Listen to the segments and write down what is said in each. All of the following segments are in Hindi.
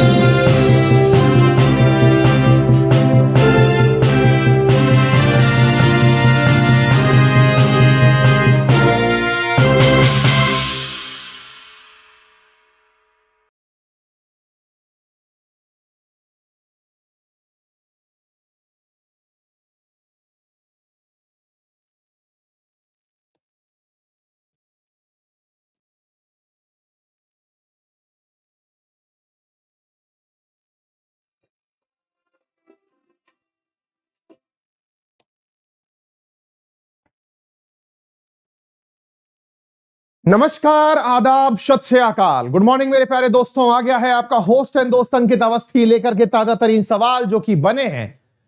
Thank you. नमस्कार आदाब सत अकाल गुड मॉर्निंग मेरे प्यारे दोस्तों आ गया है आपका होस्ट एंड दोस्त अंकित अवस्थी लेकर के ताजा तरीन सवाल जो कि बने हैं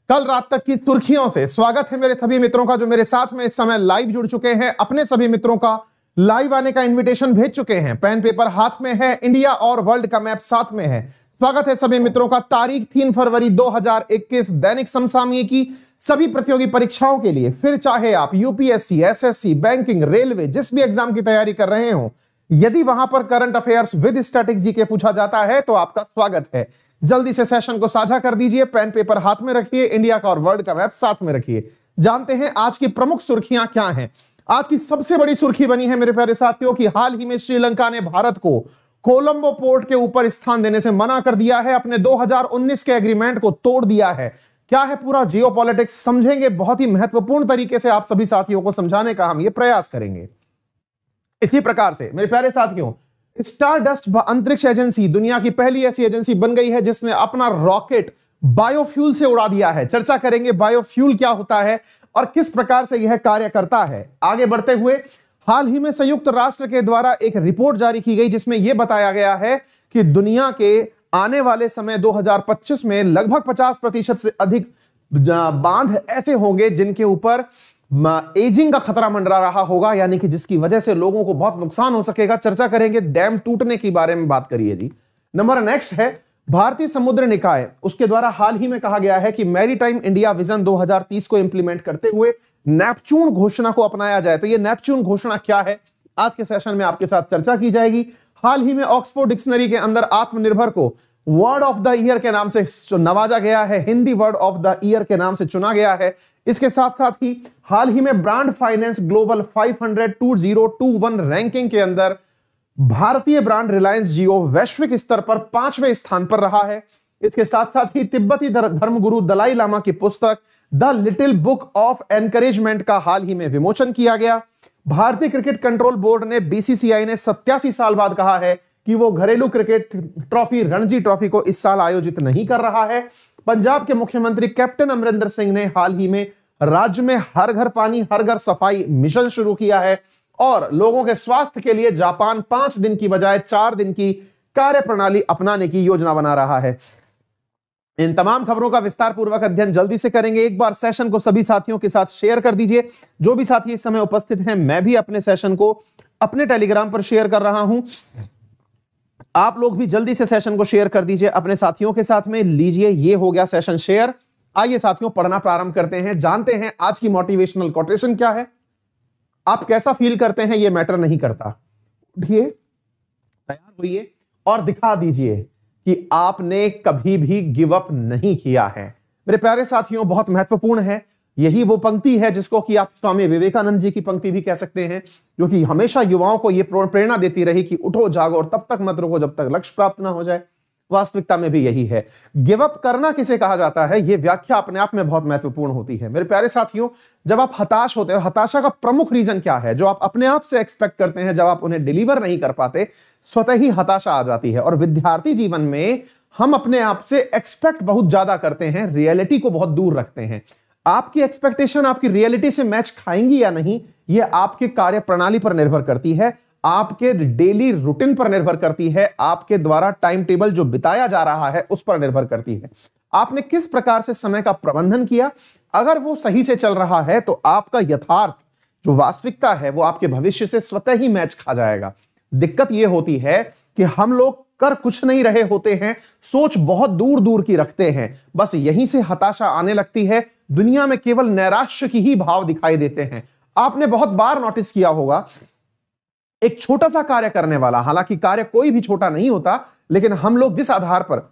कल रात तक की सुर्खियों से स्वागत है मेरे सभी मित्रों का जो मेरे साथ में इस समय लाइव जुड़ चुके हैं अपने सभी मित्रों का लाइव आने का इनविटेशन भेज चुके हैं पेन पेपर हाथ में है इंडिया और वर्ल्ड का मैप साथ में है स्वागत है सभी मित्रों का तारीख तीन फरवरी 2021 दैनिक समसामयिकी की सभी प्रतियोगी परीक्षाओं के लिए फिर चाहे आप यूपीएससी एसएससी बैंकिंग रेलवे जिस भी एग्जाम की तैयारी कर रहे हो यदि वहां पर current affairs with static G K पूछा जाता है तो आपका स्वागत है जल्दी से सेशन को साझा कर दीजिए पेन पेपर हाथ में रखिए इंडिया का और वर्ल्ड का मैप साथ में रखिए जानते हैं आज की प्रमुख सुर्खियां क्या हैं आज की सबसे बड़ी सुर्खी बनी है मेरे प्यारे साथियों की हाल ही में श्रीलंका ने भारत को कोलंबो पोर्ट के ऊपर स्थान देने से मना कर दिया है अपने 2019 के एग्रीमेंट को तोड़ दिया है क्या है पूरा जियो समझेंगे बहुत ही महत्वपूर्ण तरीके से आप सभी साथियों को समझाने का हम ये प्रयास करेंगे इसी प्रकार से मेरे प्यारे साथियों स्टार डस्ट अंतरिक्ष एजेंसी दुनिया की पहली ऐसी एजेंसी बन गई है जिसने अपना रॉकेट बायोफ्यूल से उड़ा दिया है चर्चा करेंगे बायोफ्यूल क्या होता है और किस प्रकार से यह कार्य करता है आगे बढ़ते हुए हाल ही में संयुक्त राष्ट्र के द्वारा एक रिपोर्ट जारी की गई जिसमें यह बताया गया है कि दुनिया के आने वाले समय 2025 में लगभग 50 प्रतिशत से अधिक बांध ऐसे होंगे जिनके ऊपर एजिंग का खतरा मंडरा रहा होगा यानी कि जिसकी वजह से लोगों को बहुत नुकसान हो सकेगा चर्चा करेंगे डैम टूटने के बारे में बात करिए जी नंबर नेक्स्ट है भारतीय समुद्र निकाय उसके द्वारा हाल ही में कहा गया है कि मैरीटाइम इंडिया विजन 2030 को इंप्लीमेंट करते हुए नेपच्यून घोषणा को अपनाया जाए तो ये नेपच्यून घोषणा क्या है आज के सेशन में आपके साथ चर्चा की जाएगी हाल ही में ऑक्सफोर्ड डिक्शनरी के अंदर आत्मनिर्भर को वर्ड ऑफ द ईयर के नाम से नवाजा गया है Hindi word of the year के नाम से चुना गया है इसके साथ साथ ही हाल ही में ब्रांड फाइनेंस ग्लोबल 500 2021 रैंकिंग के अंदर भारतीय ब्रांड रिलायंस जियो वैश्विक स्तर पर पांचवें स्थान पर रहा है इसके साथ साथ ही तिब्बती धर्मगुरु दलाई लामा की पुस्तक the little book of encouragement का हाल ही में विमोचन किया गया भारतीय क्रिकेट कंट्रोल बोर्ड ने बीसीसीआई ने सत्यासी साल बाद कहा है कि वो घरेलू क्रिकेट ट्रॉफी रणजी ट्रॉफी को इस साल आयोजित नहीं कर रहा है पंजाब के मुख्यमंत्री कैप्टन अमरिंदर सिंह ने हाल ही में राज्य में हर घर पानी हर घर सफाई मिशन शुरू किया है और लोगों के स्वास्थ्य के लिए जापान पांच दिन की बजाय चार दिन की कार्य प्रणाली अपनाने की योजना बना रहा है इन तमाम खबरों का विस्तार पूर्वक अध्ययन जल्दी से करेंगे एक बार सेशन को सभी साथियों के साथ शेयर कर दीजिए जो भी साथी इस समय उपस्थित हैं मैं भी अपने सेशन को अपने टेलीग्राम पर शेयर कर रहा हूं आप लोग भी जल्दी से सेशन को शेयर कर दीजिए अपने साथियों के साथ में लीजिए ये हो गया सेशन शेयर आइए साथियों पढ़ना प्रारंभ करते हैं जानते हैं आज की मोटिवेशनल कोटेशन क्या है आप कैसा फील करते हैं यह मैटर नहीं करता उठिए तैयार होइए और दिखा दीजिए कि आपने कभी भी गिव अप नहीं किया है मेरे प्यारे साथियों बहुत महत्वपूर्ण है यही वो पंक्ति है जिसको कि आप स्वामी विवेकानंद जी की पंक्ति भी कह सकते हैं जो कि हमेशा युवाओं को यह प्रेरणा देती रही कि उठो जागो और तब तक मत रुको जब तक लक्ष्य प्राप्त ना हो जाए वास्तविकता में भी यही है गिव अप करना किसे कहा जाता है यह व्याख्या अपने आप में बहुत महत्वपूर्ण होती है मेरे प्यारे साथियों जब आप हताश होते हैं हताशा का प्रमुख रीजन क्या है जो आप अपने आप से एक्सपेक्ट करते हैं जब आप उन्हें डिलीवर नहीं कर पाते स्वतः ही हताशा आ जाती है और विद्यार्थी जीवन में हम अपने आप से एक्सपेक्ट बहुत ज्यादा करते हैं रियलिटी को बहुत दूर रखते हैं आपकी एक्सपेक्टेशन आपकी रियलिटी से मैच खाएंगी या नहीं यह आपके कार्य प्रणाली पर निर्भर करती है आपके डेली रूटीन पर निर्भर करती है आपके द्वारा टाइम टेबल जो बिताया जा रहा है उस पर निर्भर करती है आपने किस प्रकार से समय का प्रबंधन किया अगर वो सही से चल रहा है तो आपका यथार्थ जो वास्तविकता है वो आपके भविष्य से स्वतः ही मैच खा जाएगा दिक्कत ये होती है कि हम लोग कर कुछ नहीं रहे होते हैं सोच बहुत दूर दूर की रखते हैं बस यहीं से हताशा आने लगती है दुनिया में केवल नैराश्य की ही भाव दिखाई देते हैं आपने बहुत बार नोटिस किया होगा एक छोटा सा कार्य करने वाला हालांकि कार्य कोई भी छोटा नहीं होता लेकिन हम लोग जिस आधार पर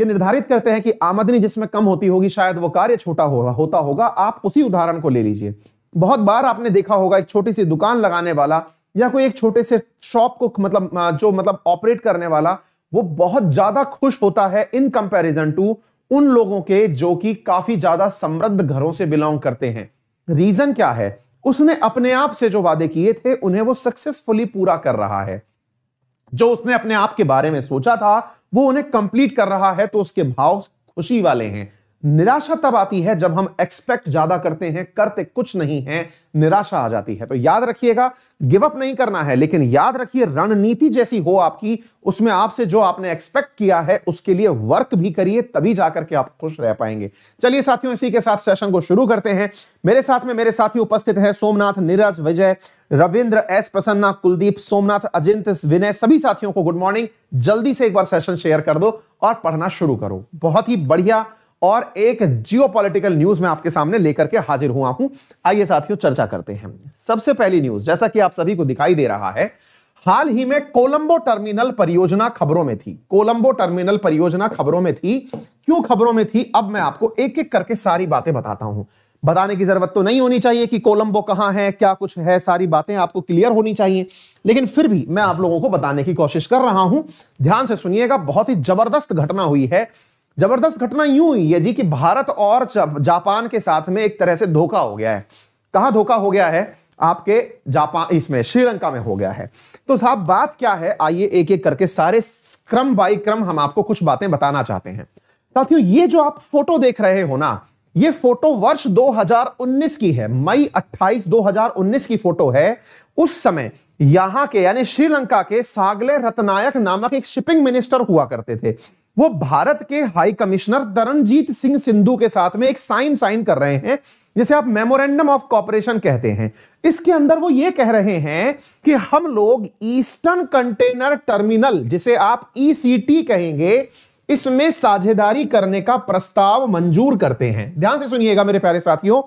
ये निर्धारित करते हैं कि आमदनी जिसमें कम होती होगी शायद वो कार्य छोटा होगा होता होगा आप उसी उदाहरण को ले लीजिए बहुत बार आपने देखा होगा एक छोटी सी दुकान लगाने वाला या कोई एक छोटे से शॉप को मतलब जो मतलब ऑपरेट करने वाला वो बहुत ज्यादा खुश होता है इन कंपैरिजन टू उन लोगों के जो कि काफी ज्यादा समृद्ध घरों से बिलोंग करते हैं रीजन क्या है उसने अपने आप से जो वादे किए थे उन्हें वो सक्सेसफुली पूरा कर रहा है जो उसने अपने आप के बारे में सोचा था वो उन्हें कंप्लीट कर रहा है तो उसके भाव खुशी वाले हैं निराशा तब आती है जब हम एक्सपेक्ट ज्यादा करते हैं करते कुछ नहीं है निराशा आ जाती है तो याद रखिएगा गिव अप नहीं करना है लेकिन याद रखिए रणनीति जैसी हो आपकी उसमें आपसे जो आपने एक्सपेक्ट किया है उसके लिए वर्क भी करिए तभी जाकर के आप खुश रह पाएंगे चलिए साथियों इसी के साथ सेशन को शुरू करते हैं मेरे साथ में मेरे साथी उपस्थित है सोमनाथ नीरज विजय रविंद्र एस प्रसन्ना कुलदीप सोमनाथ अजिंत विनय सभी साथियों को गुड मॉर्निंग जल्दी से एक बार सेशन शेयर कर दो और पढ़ना शुरू करो बहुत ही बढ़िया और एक जियोपॉलिटिकल न्यूज मैं आपके सामने लेकर के हाजिर हुआ हूं आइए साथियों चर्चा करते हैं सबसे पहली न्यूज जैसा कि आप सभी को दिखाई दे रहा है हाल ही में कोलंबो टर्मिनल परियोजना खबरों में थी कोलंबो टर्मिनल परियोजना खबरों में थी क्यों खबरों में थी अब मैं आपको एक एक करके सारी बातें बताता हूं बताने की जरूरत तो नहीं होनी चाहिए कि कोलंबो कहां है क्या कुछ है सारी बातें आपको क्लियर होनी चाहिए लेकिन फिर भी मैं आप लोगों को बताने की कोशिश कर रहा हूं ध्यान से सुनिएगा बहुत ही जबरदस्त घटना हुई है जबरदस्त घटना यूं हुई है जी कि भारत और जापान के साथ में एक तरह से धोखा हो गया है कहा धोखा हो गया है आपके जापान इसमें श्रीलंका में हो गया है तो साहब बात क्या है आइए एक एक करके सारे क्रम बाई क्रम हम आपको कुछ बातें बताना चाहते हैं साथियों ये जो आप फोटो देख रहे हो ना ये फोटो वर्ष 2019 की है मई 28 2019 की फोटो है उस समय यहां के यानी श्रीलंका के सागले रतनायक नामक एक शिपिंग मिनिस्टर हुआ करते थे वो भारत के हाई कमिश्नर तरनजीत सिंह सिंधु के साथ में एक साइन साइन कर रहे हैं जिसे आप मेमोरेंडम ऑफ कॉपरेशन कहते हैं इसके अंदर वो ये कह रहे हैं कि हम लोग ईस्टर्न कंटेनर टर्मिनल जिसे आप ईसीटी e कहेंगे इसमें साझेदारी करने का प्रस्ताव मंजूर करते हैं ध्यान से सुनिएगा मेरे प्यारे साथियों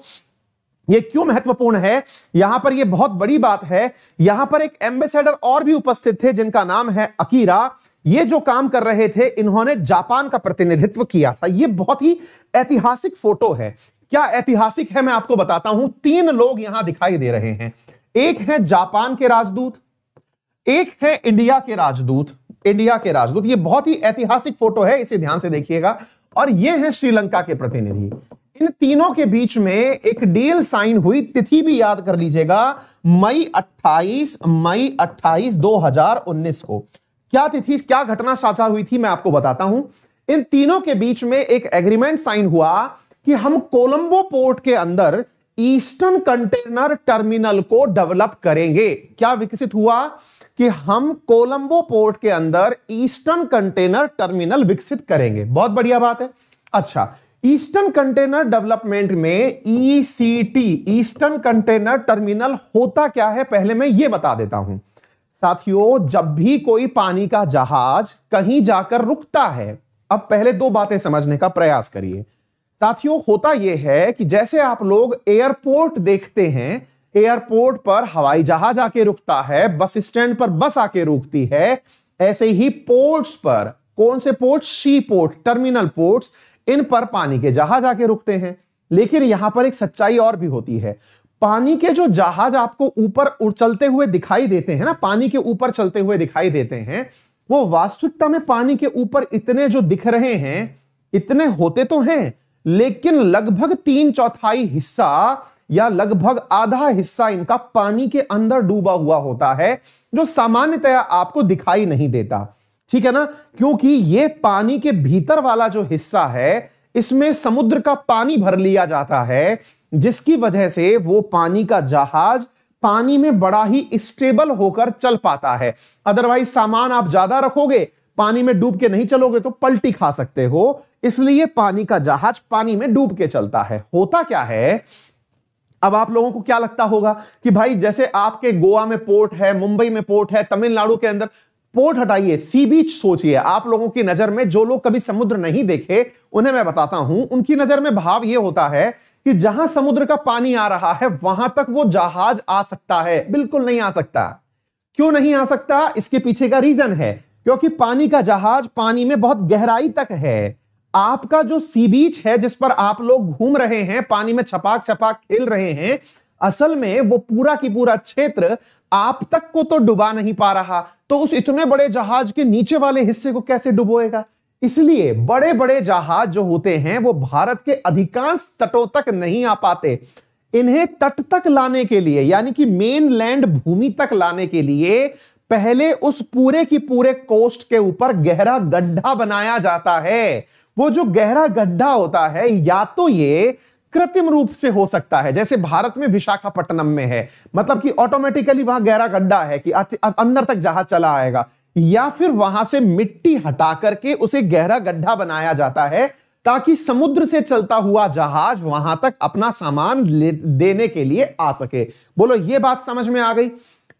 ये क्यों महत्वपूर्ण है यहां पर यह बहुत बड़ी बात है यहां पर एक एम्बेसडर और भी उपस्थित थे जिनका नाम है अकीरा ये जो काम कर रहे थे इन्होंने जापान का प्रतिनिधित्व किया था ये बहुत ही ऐतिहासिक फोटो है क्या ऐतिहासिक है मैं आपको बताता हूं तीन लोग यहां दिखाई दे रहे हैं एक है जापान के राजदूत एक है इंडिया के राजदूत इंडिया के राजदूत ये बहुत ही ऐतिहासिक फोटो है इसे ध्यान से देखिएगा और ये है श्रीलंका के प्रतिनिधि इन तीनों के बीच में एक डील साइन हुई तिथि भी याद कर लीजिएगा मई 28 मई 28 2019 को क्या तिथि क्या घटना साझा हुई थी मैं आपको बताता हूं इन तीनों के बीच में एक एग्रीमेंट साइन हुआ कि हम कोलंबो पोर्ट के अंदर ईस्टर्न कंटेनर टर्मिनल को डेवलप करेंगे क्या विकसित हुआ कि हम कोलंबो पोर्ट के अंदर ईस्टर्न कंटेनर टर्मिनल विकसित करेंगे बहुत बढ़िया बात है अच्छा ईस्टर्न कंटेनर डेवलपमेंट में ECT e eastern container terminal होता क्या है पहले मैं यह बता देता हूं साथियों जब भी कोई पानी का जहाज कहीं जाकर रुकता है अब पहले दो बातें समझने का प्रयास करिए साथियों होता यह है कि जैसे आप लोग एयरपोर्ट देखते हैं एयरपोर्ट पर हवाई जहाज आके रुकता है बस स्टैंड पर बस आके रुकती है ऐसे ही पोर्ट्स पर कौन से port sea port terminal ports इन पर पानी के जहाज आके रुकते हैं लेकिन यहां पर एक सच्चाई और भी होती है पानी के जो जहाज आपको ऊपर चलते हुए दिखाई देते हैं ना पानी के ऊपर चलते हुए दिखाई देते हैं वो वास्तविकता में पानी के ऊपर इतने जो दिख रहे हैं इतने होते तो हैं लेकिन लगभग तीन चौथाई हिस्सा या लगभग आधा हिस्सा इनका पानी के अंदर डूबा हुआ होता है जो सामान्यतया आपको दिखाई नहीं देता ठीक है ना क्योंकि ये पानी के भीतर वाला जो हिस्सा है इसमें समुद्र का पानी भर लिया जाता है जिसकी वजह से वो पानी का जहाज पानी में बड़ा ही स्टेबल होकर चल पाता है अदरवाइज सामान आप ज्यादा रखोगे पानी में डूब के नहीं चलोगे तो पलटी खा सकते हो इसलिए पानी का जहाज पानी में डूब के चलता है होता क्या है अब आप लोगों को क्या लगता होगा कि भाई जैसे आपके गोवा में पोर्ट है मुंबई में पोर्ट है तमिलनाडु के अंदर पोर्ट हटाइए सी बीच सोचिए आप लोगों की नजर में जो लोग कभी समुद्र नहीं देखे उन्हें मैं बताता हूं उनकी नजर में भाव यह होता है कि जहां समुद्र का पानी आ रहा है वहां तक वो जहाज आ सकता है बिल्कुल नहीं आ सकता क्यों नहीं आ सकता इसके पीछे का रीजन है क्योंकि पानी का जहाज पानी में बहुत गहराई तक है आपका जो सी बीच है जिस पर आप लोग घूम रहे हैं पानी में छपाक छपाक खेल रहे हैं असल में वो पूरा की पूरा क्षेत्र आप तक को तो डुबा नहीं पा रहा तो उस इतने बड़े जहाज के नीचे वाले हिस्से को कैसे डुबोएगा इसलिए बड़े बड़े जहाज जो होते हैं वो भारत के अधिकांश तटों तक नहीं आ पाते इन्हें तट तक लाने के लिए यानी कि मेन लैंड भूमि तक लाने के लिए पहले उस पूरे की पूरे कोस्ट के ऊपर गहरा गड्ढा बनाया जाता है वो जो गहरा गड्ढा होता है या तो ये कृत्रिम रूप से हो सकता है जैसे भारत में विशाखापट्टनम में है मतलब कि ऑटोमेटिकली वहां गहरा गड्ढा है कि अंदर तक जहाज चला आएगा या फिर वहां से मिट्टी हटा करके उसे गहरा गड्ढा बनाया जाता है ताकि समुद्र से चलता हुआ जहाज वहां तक अपना सामान देने के लिए आ सके बोलो ये बात समझ में आ गई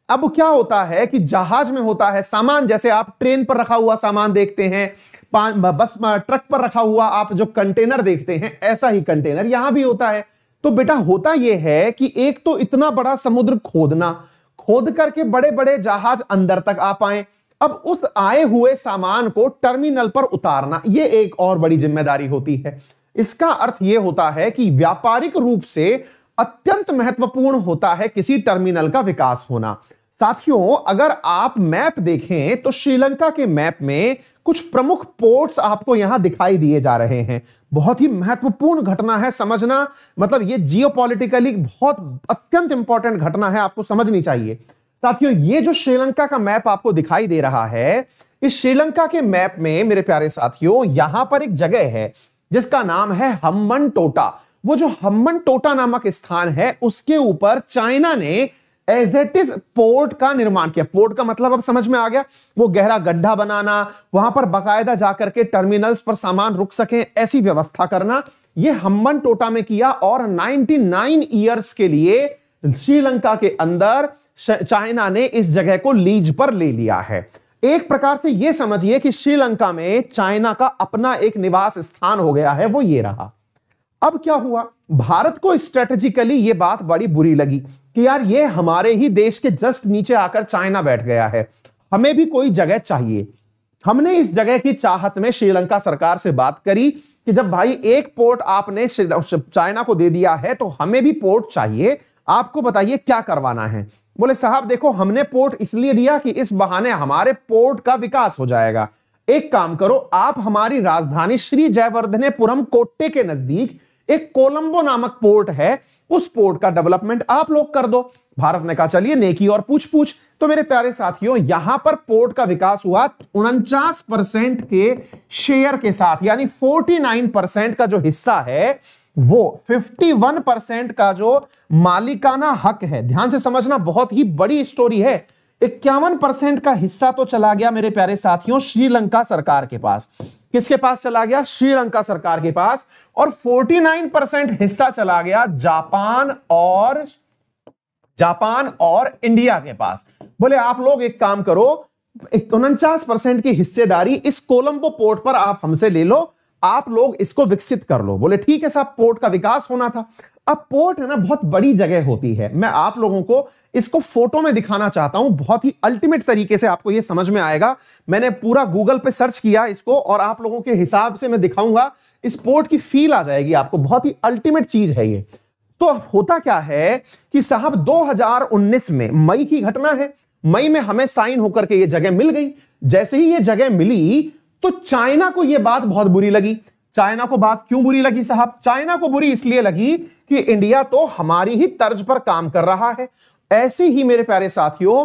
अब क्या होता है कि जहाज में होता है सामान जैसे आप ट्रेन पर रखा हुआ सामान देखते हैं बस ट्रक पर रखा हुआ आप जो कंटेनर देखते हैं ऐसा ही कंटेनर यहां भी होता है तो बेटा होता यह है कि एक तो इतना बड़ा समुद्र खोदना खोद करके बड़े बड़े जहाज अंदर तक आ पाए अब उस आए हुए सामान को टर्मिनल पर उतारना यह एक और बड़ी जिम्मेदारी होती है इसका अर्थ यह होता है कि व्यापारिक रूप से अत्यंत महत्वपूर्ण होता है किसी टर्मिनल का विकास होना साथियों अगर आप मैप देखें तो श्रीलंका के मैप में कुछ प्रमुख पोर्ट्स आपको यहां दिखाई दिए जा रहे हैं बहुत ही महत्वपूर्ण घटना है समझना मतलब ये जियोपॉलिटिकली बहुत अत्यंत इंपॉर्टेंट घटना है आपको समझनी चाहिए साथियों ये जो श्रीलंका का मैप आपको दिखाई दे रहा है इस श्रीलंका के मैप में मेरे प्यारे साथियों यहां पर एक जगह है जिसका नाम है हम्बन टोटा वो जो हम्बन टोटा नामक स्थान है उसके ऊपर चाइना ने इज पोर्ट का निर्माण किया पोर्ट का मतलब अब समझ में आ गया वो गहरा गड्ढा बनाना वहां पर बकायदा जाकर के टर्मिनल्स पर सामान रुक सके ऐसी व्यवस्था करना ये हम्बन टोटा में किया और 99 ईयर्स के लिए श्रीलंका के अंदर चाइना ने इस जगह को लीज पर ले लिया है एक प्रकार से यह समझिए कि श्रीलंका में चाइना का अपना एक निवास स्थान हो गया है वो ये रहा अब क्या हुआ भारत को स्ट्रेटेजिकली ये बात बड़ी बुरी लगी कि यार ये हमारे ही देश के जस्ट नीचे आकर चाइना बैठ गया है हमें भी कोई जगह चाहिए हमने इस जगह की चाहत में श्रीलंका सरकार से बात करी कि जब भाई एक पोर्ट आपने चाइना को दे दिया है तो हमें भी पोर्ट चाहिए आपको बताइए क्या करवाना है बोले साहब देखो हमने पोर्ट इसलिए दिया कि इस बहाने हमारे पोर्ट का विकास हो जाएगा एक काम करो आप हमारी राजधानी श्री जयवर्धनेपुरम कोटे के नजदीक एक कोलंबो नामक पोर्ट है उस पोर्ट का डेवलपमेंट आप लोग कर दो भारत ने कहा चलिए नेकी और पूछ पूछ तो मेरे प्यारे साथियों यहां पर पोर्ट का विकास हुआ उनचास परसेंट के शेयर के साथ यानी 49 परसेंट का जो हिस्सा है वो 51 परसेंट का जो मालिकाना हक है ध्यान से समझना बहुत ही बड़ी स्टोरी है इक्यावन परसेंट का हिस्सा तो चला गया मेरे प्यारे साथियों श्रीलंका सरकार के पास किसके पास चला गया श्रीलंका सरकार के पास और 49 परसेंट हिस्सा चला गया जापान और जापान और इंडिया के पास बोले आप लोग एक काम करो उनचास परसेंट की हिस्सेदारी इस कोलंबो पोर्ट पर आप हमसे ले लो आप लोग इसको विकसित कर लो बोले ठीक है साहब पोर्ट का विकास होना था अब पोर्ट है ना बहुत बड़ी जगह होती है मैं आप लोगों को इसको फोटो में दिखाना चाहता हूं बहुत ही अल्टीमेट तरीके से आपको यह समझ में आएगा मैंने पूरा गूगल पे सर्च किया इसको और आप लोगों के हिसाब से मैं दिखाऊंगा इस पोर्ट की फील आ जाएगी आपको बहुत ही अल्टीमेट चीज है ये तो होता क्या है कि साहब 2019 में मई की घटना है मई में हमें साइन होकर के ये जगह मिल गई जैसे ही ये जगह मिली तो चाइना को यह बात बहुत बुरी लगी चाइना को बात क्यों बुरी लगी साहब चाइना को बुरी इसलिए लगी कि इंडिया तो हमारी ही तर्ज पर काम कर रहा है ऐसे ही मेरे प्यारे साथियों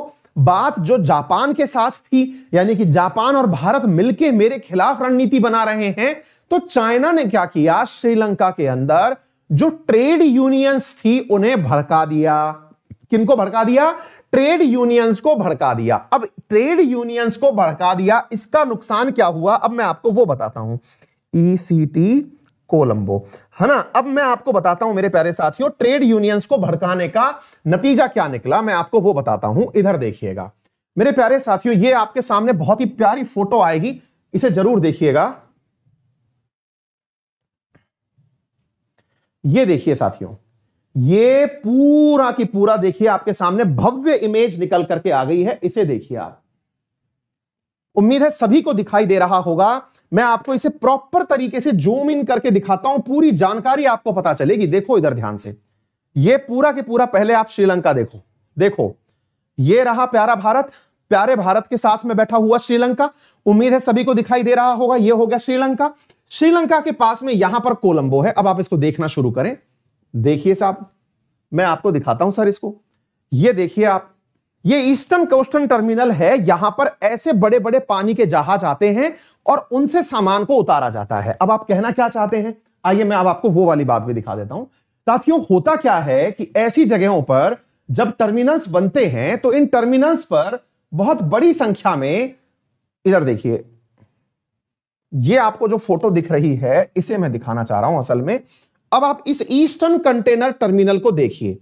बात जो जापान के साथ थी यानी कि जापान और भारत मिलके मेरे खिलाफ रणनीति बना रहे हैं तो चाइना ने क्या किया श्रीलंका के अंदर जो ट्रेड यूनियंस थी उन्हें भड़का दिया किनको भड़का दिया ट्रेड यूनियंस को भड़का दिया अब ट्रेड यूनियंस को भड़का दिया इसका नुकसान क्या हुआ अब मैं आपको वो बताता हूं ईसीटी कोलंबो है ना अब मैं आपको बताता हूं मेरे प्यारे साथियों ट्रेड यूनियंस को भड़काने का नतीजा क्या निकला मैं आपको वो बताता हूं इधर देखिएगा मेरे प्यारे साथियों ये आपके सामने बहुत ही प्यारी फोटो आएगी इसे जरूर देखिएगा ये देखिए साथियों ये पूरा की पूरा देखिए आपके सामने भव्य इमेज निकल करके आ गई है इसे देखिए आप उम्मीद है सभी को दिखाई दे रहा होगा मैं आपको इसे प्रॉपर तरीके से जूम इन करके दिखाता हूं पूरी जानकारी आपको पता चलेगी देखो इधर ध्यान से ये पूरा के पूरा पहले आप श्रीलंका देखो देखो ये रहा प्यारा भारत प्यारे भारत के साथ में बैठा हुआ श्रीलंका उम्मीद है सभी को दिखाई दे रहा होगा यह हो गया श्रीलंका श्रीलंका के पास में यहां पर कोलंबो है अब आप इसको देखना शुरू करें देखिए साहब मैं आपको दिखाता हूं सर इसको ये देखिए आप ये ईस्टर्न कोस्टर्न टर्मिनल है यहां पर ऐसे बड़े बड़े पानी के जहाज आते हैं और उनसे सामान को उतारा जाता है अब आप कहना क्या चाहते हैं आइए मैं अब आपको वो वाली बात भी दिखा देता हूं साथियों होता क्या है कि ऐसी जगहों पर जब टर्मिनल्स बनते हैं तो इन टर्मिनल्स पर बहुत बड़ी संख्या में इधर देखिए ये आपको जो फोटो दिख रही है इसे मैं दिखाना चाह रहा हूं असल में अब आप इस ईस्टर्न कंटेनर टर्मिनल को देखिए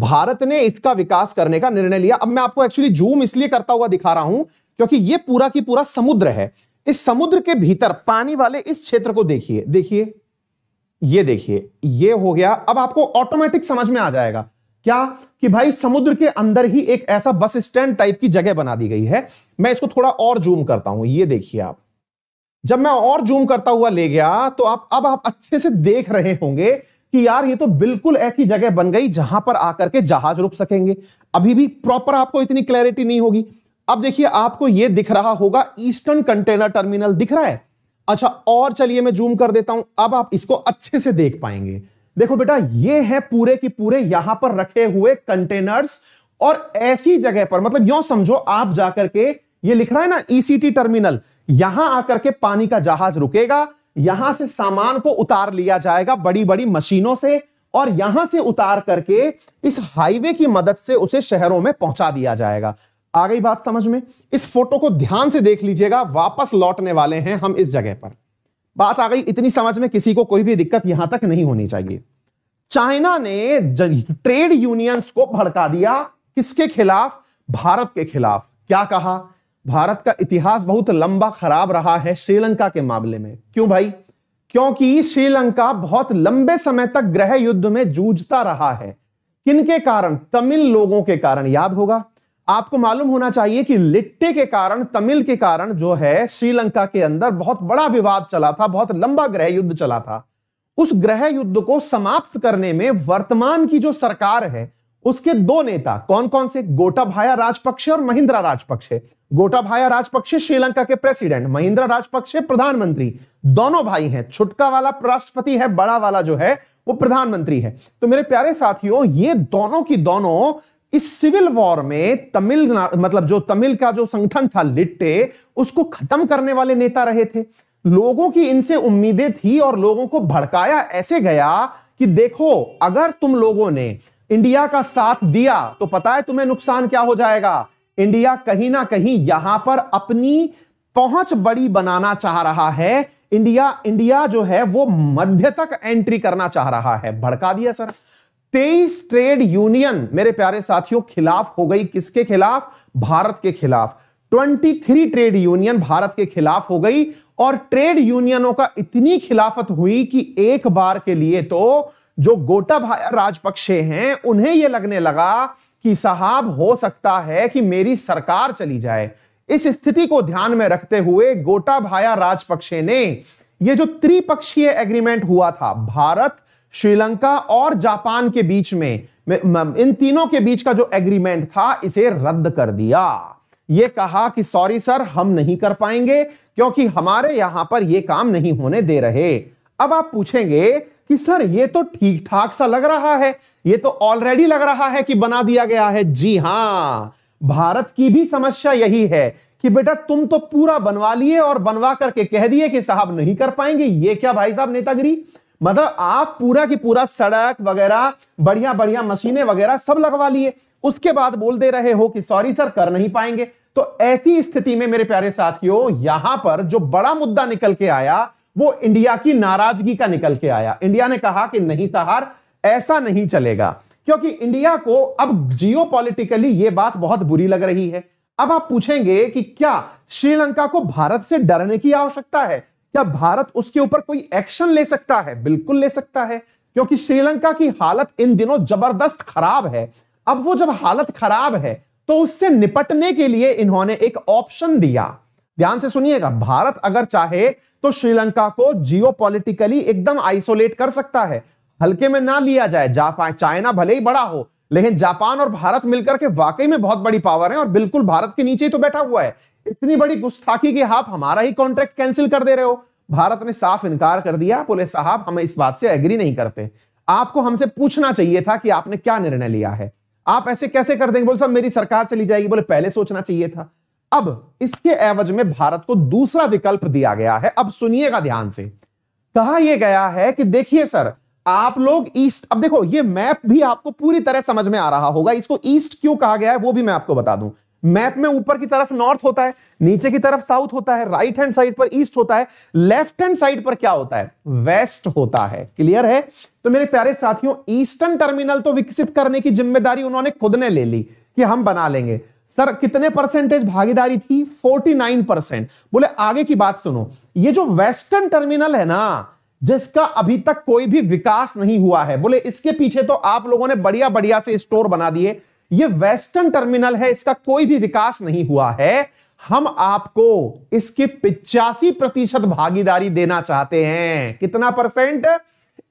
भारत ने इसका विकास करने का निर्णय लिया अब मैं आपको एक्चुअली जूम इसलिए करता हुआ दिखा रहा हूं क्योंकि ये पूरा की पूरा समुद्र है इस समुद्र के भीतर पानी वाले इस क्षेत्र को देखिए देखिए ये देखिए ये हो गया अब आपको ऑटोमेटिक समझ में आ जाएगा क्या कि भाई समुद्र के अंदर ही एक ऐसा बस स्टैंड टाइप की जगह बना दी गई है मैं इसको थोड़ा और जूम करता हूं ये देखिए आप जब मैं और जूम करता हुआ ले गया तो आप अब आप अच्छे से देख रहे होंगे कि यार ये तो बिल्कुल ऐसी जगह बन गई जहां पर आकर के जहाज रुक सकेंगे अभी भी प्रॉपर आपको इतनी क्लैरिटी नहीं होगी अब देखिए आपको ये दिख रहा होगा ईस्टर्न कंटेनर टर्मिनल दिख रहा है अच्छा और चलिए मैं जूम कर देता हूं अब आप इसको अच्छे से देख पाएंगे देखो बेटा ये है पूरे की पूरे यहां पर रखे हुए कंटेनर्स और ऐसी जगह पर मतलब यो समझो आप जाकर के ये लिख रहा है ना ईसीटी e टर्मिनल यहां आकर के पानी का जहाज रुकेगा यहां से सामान को उतार लिया जाएगा बड़ी बड़ी मशीनों से और यहां से उतार करके इस हाईवे की मदद से उसे शहरों में पहुंचा दिया जाएगा आ गई बात समझ में इस फोटो को ध्यान से देख लीजिएगा वापस लौटने वाले हैं हम इस जगह पर बात आ गई इतनी समझ में किसी को कोई भी दिक्कत यहां तक नहीं होनी चाहिए चाइना ने ट्रेड यूनियंस को भड़का दिया किसके खिलाफ भारत के खिलाफ क्या कहा भारत का इतिहास बहुत लंबा खराब रहा है श्रीलंका के मामले में क्यों भाई क्योंकि श्रीलंका बहुत लंबे समय तक ग्रह युद्ध में जूझता रहा है किनके कारण तमिल लोगों के कारण याद होगा आपको मालूम होना चाहिए कि लिट्टे के कारण तमिल के कारण जो है श्रीलंका के अंदर बहुत बड़ा विवाद चला था बहुत लंबा ग्रह युद्ध चला था उस ग्रह युद्ध को समाप्त करने में वर्तमान की जो सरकार है उसके दो नेता कौन कौन से गोटा भाया राजपक्षे और महिंद्रा राजपक्षे भाया राजपक्षे श्रीलंका के प्रेसिडेंट महिंद्रा राजपक्षे प्रधानमंत्री दोनों भाई हैं छुटका वाला राष्ट्रपति है बड़ा वाला जो है वो प्रधानमंत्री है तो मेरे प्यारे साथियों ये दोनों की दोनों इस सिविल वॉर में तमिल मतलब जो तमिल का जो संगठन था लिट्टे उसको खत्म करने वाले नेता रहे थे लोगों की इनसे उम्मीदें थी और लोगों को भड़काया ऐसे गया कि देखो अगर तुम लोगों ने इंडिया का साथ दिया तो पता है तुम्हें नुकसान क्या हो जाएगा इंडिया कहीं ना कहीं यहां पर अपनी पहुंच बड़ी बनाना चाह रहा है इंडिया इंडिया जो है वो मध्य तक एंट्री करना चाह रहा है भड़का दिया सर तेईस ट्रेड यूनियन मेरे प्यारे साथियों खिलाफ हो गई किसके खिलाफ भारत के खिलाफ 23 ट्रेड यूनियन भारत के खिलाफ हो गई और ट्रेड यूनियनों का इतनी खिलाफत हुई कि एक बार के लिए तो जो गोटा भाया राजपक्षे हैं उन्हें यह लगने लगा कि साहब हो सकता है कि मेरी सरकार चली जाए इस स्थिति को ध्यान में रखते हुए गोटा भाया राजपक्षे ने यह जो त्रिपक्षीय एग्रीमेंट हुआ था भारत श्रीलंका और जापान के बीच में इन तीनों के बीच का जो एग्रीमेंट था इसे रद्द कर दिया ये कहा कि सॉरी सर हम नहीं कर पाएंगे क्योंकि हमारे यहां पर यह काम नहीं होने दे रहे अब आप पूछेंगे कि सर ये तो ठीक ठाक सा लग रहा है ये तो ऑलरेडी लग रहा है कि बना दिया गया है जी हां भारत की भी समस्या यही है कि बेटा तुम तो पूरा बनवा लिए और बनवा करके कह दिए कि साहब नहीं कर पाएंगे ये क्या भाई साहब नेतागिरी मतलब आप पूरा की पूरा सड़क वगैरह बढ़िया बढ़िया मशीनें वगैरह सब लगवा लिए उसके बाद बोल दे रहे हो कि सॉरी सर कर नहीं पाएंगे तो ऐसी स्थिति में मेरे प्यारे साथियों यहां पर जो बड़ा मुद्दा निकल के आया वो इंडिया की नाराजगी का निकल के आया इंडिया ने कहा कि नहीं सहार ऐसा नहीं चलेगा क्योंकि इंडिया को अब जियो पॉलिटिकली ये बात बहुत बुरी लग रही है अब आप पूछेंगे कि क्या श्रीलंका को भारत से डरने की आवश्यकता है क्या भारत उसके ऊपर कोई एक्शन ले सकता है बिल्कुल ले सकता है क्योंकि श्रीलंका की हालत इन दिनों जबरदस्त खराब है अब वो जब हालत खराब है तो उससे निपटने के लिए इन्होंने एक ऑप्शन दिया ध्यान से सुनिएगा भारत अगर चाहे तो श्रीलंका को जियो एकदम आइसोलेट कर सकता है हल्के में ना लिया जाए जापान चाइना भले ही बड़ा हो लेकिन जापान और भारत मिलकर के वाकई में बहुत बड़ी पावर है और बिल्कुल भारत के नीचे ही तो बैठा हुआ है इतनी बड़ी गुस्ताखी कि आप हमारा ही कॉन्ट्रैक्ट कैंसिल कर दे रहे हो भारत ने साफ इनकार कर दिया बोले साहब हम इस बात से एग्री नहीं करते आपको हमसे पूछना चाहिए था कि आपने क्या निर्णय लिया है आप ऐसे कैसे कर देंगे बोले साहब मेरी सरकार चली जाएगी बोले पहले सोचना चाहिए था अब इसके एवज में भारत को दूसरा विकल्प दिया गया है अब सुनिएगा ध्यान से कहा यह गया है कि देखिए सर आप लोग ईस्ट अब देखो ये मैप भी आपको पूरी तरह समझ में आ रहा होगा इसको ईस्ट क्यों कहा गया है वो भी मैं आपको बता दूं मैप में ऊपर की तरफ नॉर्थ होता है नीचे की तरफ साउथ होता है राइट हैंड साइड पर ईस्ट होता है लेफ्ट हैंड साइड पर क्या होता है वेस्ट होता है क्लियर है तो मेरे प्यारे साथियों ईस्टर्न टर्मिनल तो विकसित करने की जिम्मेदारी उन्होंने खुद ने ले ली कि हम बना लेंगे सर कितने परसेंटेज भागीदारी थी 49 परसेंट बोले आगे की बात सुनो ये जो वेस्टर्न टर्मिनल है ना जिसका अभी तक कोई भी विकास नहीं हुआ है बोले इसके पीछे तो आप लोगों ने बढ़िया बढ़िया से स्टोर बना दिए ये वेस्टर्न टर्मिनल है इसका कोई भी विकास नहीं हुआ है हम आपको इसकी पिचासी प्रतिशत भागीदारी देना चाहते हैं कितना परसेंट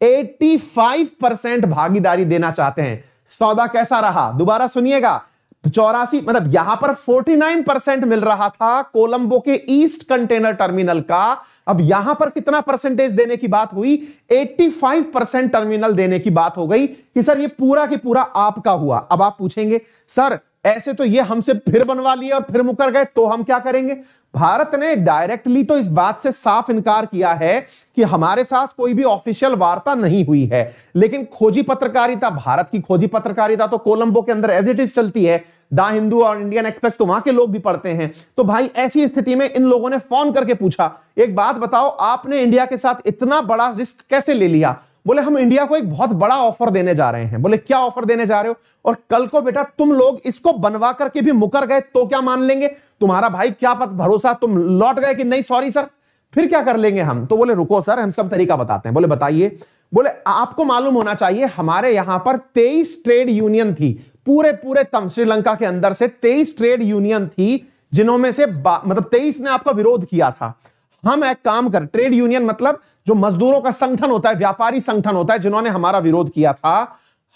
85 परसेंट भागीदारी देना चाहते हैं सौदा कैसा रहा दोबारा सुनिएगा चौरासी मतलब यहां पर 49 परसेंट मिल रहा था कोलंबो के ईस्ट कंटेनर टर्मिनल का अब यहां पर कितना परसेंटेज देने की बात हुई 85 परसेंट टर्मिनल देने की बात हो गई कि सर ये पूरा के पूरा आपका हुआ अब आप पूछेंगे सर ऐसे तो ये हमसे फिर बनवा लिए और फिर मुकर गए तो हम क्या करेंगे भारत ने डायरेक्टली तो इस बात से साफ इनकार किया है कि हमारे साथ कोई भी ऑफिशियल वार्ता नहीं हुई है लेकिन खोजी पत्रकारिता भारत की खोजी पत्रकारिता तो कोलंबो के अंदर एज इट इज चलती है द हिंदू और इंडियन एक्सप्रेस तो वहां के लोग भी पढ़ते हैं तो भाई ऐसी स्थिति में इन लोगों ने फोन करके पूछा एक बात बताओ आपने इंडिया के साथ इतना बड़ा रिस्क कैसे ले लिया बोले हम इंडिया को एक बहुत बड़ा ऑफर देने जा रहे हैं बोले क्या ऑफर देने जा रहे हो और कल को बेटा तुम लोग इसको बनवा करके भी मुकर गए तो क्या मान लेंगे तुम्हारा भाई क्या भरोसा तुम लौट गए कि नहीं सॉरी सर फिर क्या कर लेंगे हम तो बोले रुको सर हम सब तरीका बताते हैं बोले बताइए बोले आपको मालूम होना चाहिए हमारे यहां पर तेईस ट्रेड यूनियन थी पूरे पूरे तम श्रीलंका के अंदर से तेईस ट्रेड यूनियन थी जिन्होंने से मतलब तेईस ने आपका विरोध किया था हम एक काम कर ट्रेड यूनियन मतलब जो मजदूरों का संगठन होता है व्यापारी संगठन होता है जिन्होंने हमारा विरोध किया था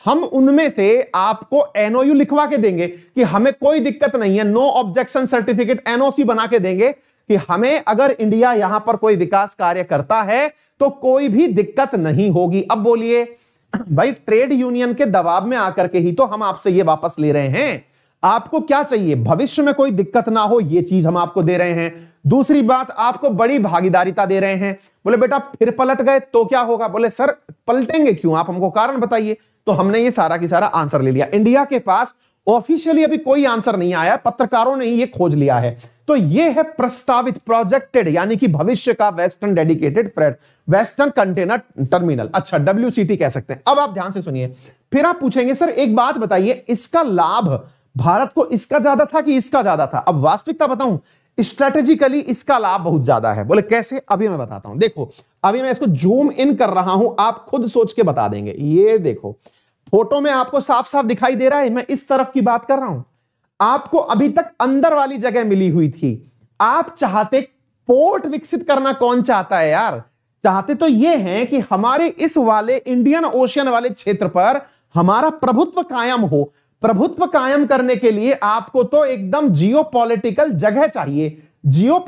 हम उनमें से आपको एनओयू लिखवा के देंगे कि हमें कोई दिक्कत नहीं है नो ऑब्जेक्शन सर्टिफिकेट एनओसी बना के देंगे कि हमें अगर इंडिया यहां पर कोई विकास कार्य करता है तो कोई भी दिक्कत नहीं होगी अब बोलिए भाई ट्रेड यूनियन के दबाव में आकर के ही तो हम आपसे ये वापस ले रहे हैं आपको क्या चाहिए भविष्य में कोई दिक्कत ना हो यह चीज हम आपको दे रहे हैं दूसरी बात आपको बड़ी भागीदारिता दे रहे हैं बोले बेटा फिर पलट गए तो क्या होगा बोले सर पलटेंगे क्यों आप हमको कारण बताइए तो हमने ये सारा की सारा आंसर ले लिया इंडिया के पास ऑफिशियली अभी कोई आंसर नहीं आया पत्रकारों ने ये खोज लिया है तो ये है प्रस्तावित प्रोजेक्टेड यानी कि भविष्य का western dedicated freight western container terminal अच्छा डब्ल्यू कह सकते हैं अब आप ध्यान से सुनिए फिर आप पूछेंगे सर एक बात बताइए इसका लाभ भारत को इसका ज्यादा था कि इसका ज्यादा था अब वास्तविकता बताऊं स्ट्रेटेजिकली इसका लाभ बहुत ज्यादा है बोले कैसे अभी मैं बताता हूं देखो अभी मैं इसको जूम इन कर रहा हूं आप खुद सोच के बता देंगे ये देखो फोटो में आपको साफ साफ दिखाई दे रहा है मैं इस तरफ की बात कर रहा हूं आपको अभी तक अंदर वाली जगह मिली हुई थी आप चाहते पोर्ट विकसित करना कौन चाहता है यार चाहते तो ये हैं कि हमारे इस वाले इंडियन ओशियन वाले क्षेत्र पर हमारा प्रभुत्व कायम हो प्रभुत्व कायम करने के लिए आपको तो एकदम जियो जगह चाहिए जियो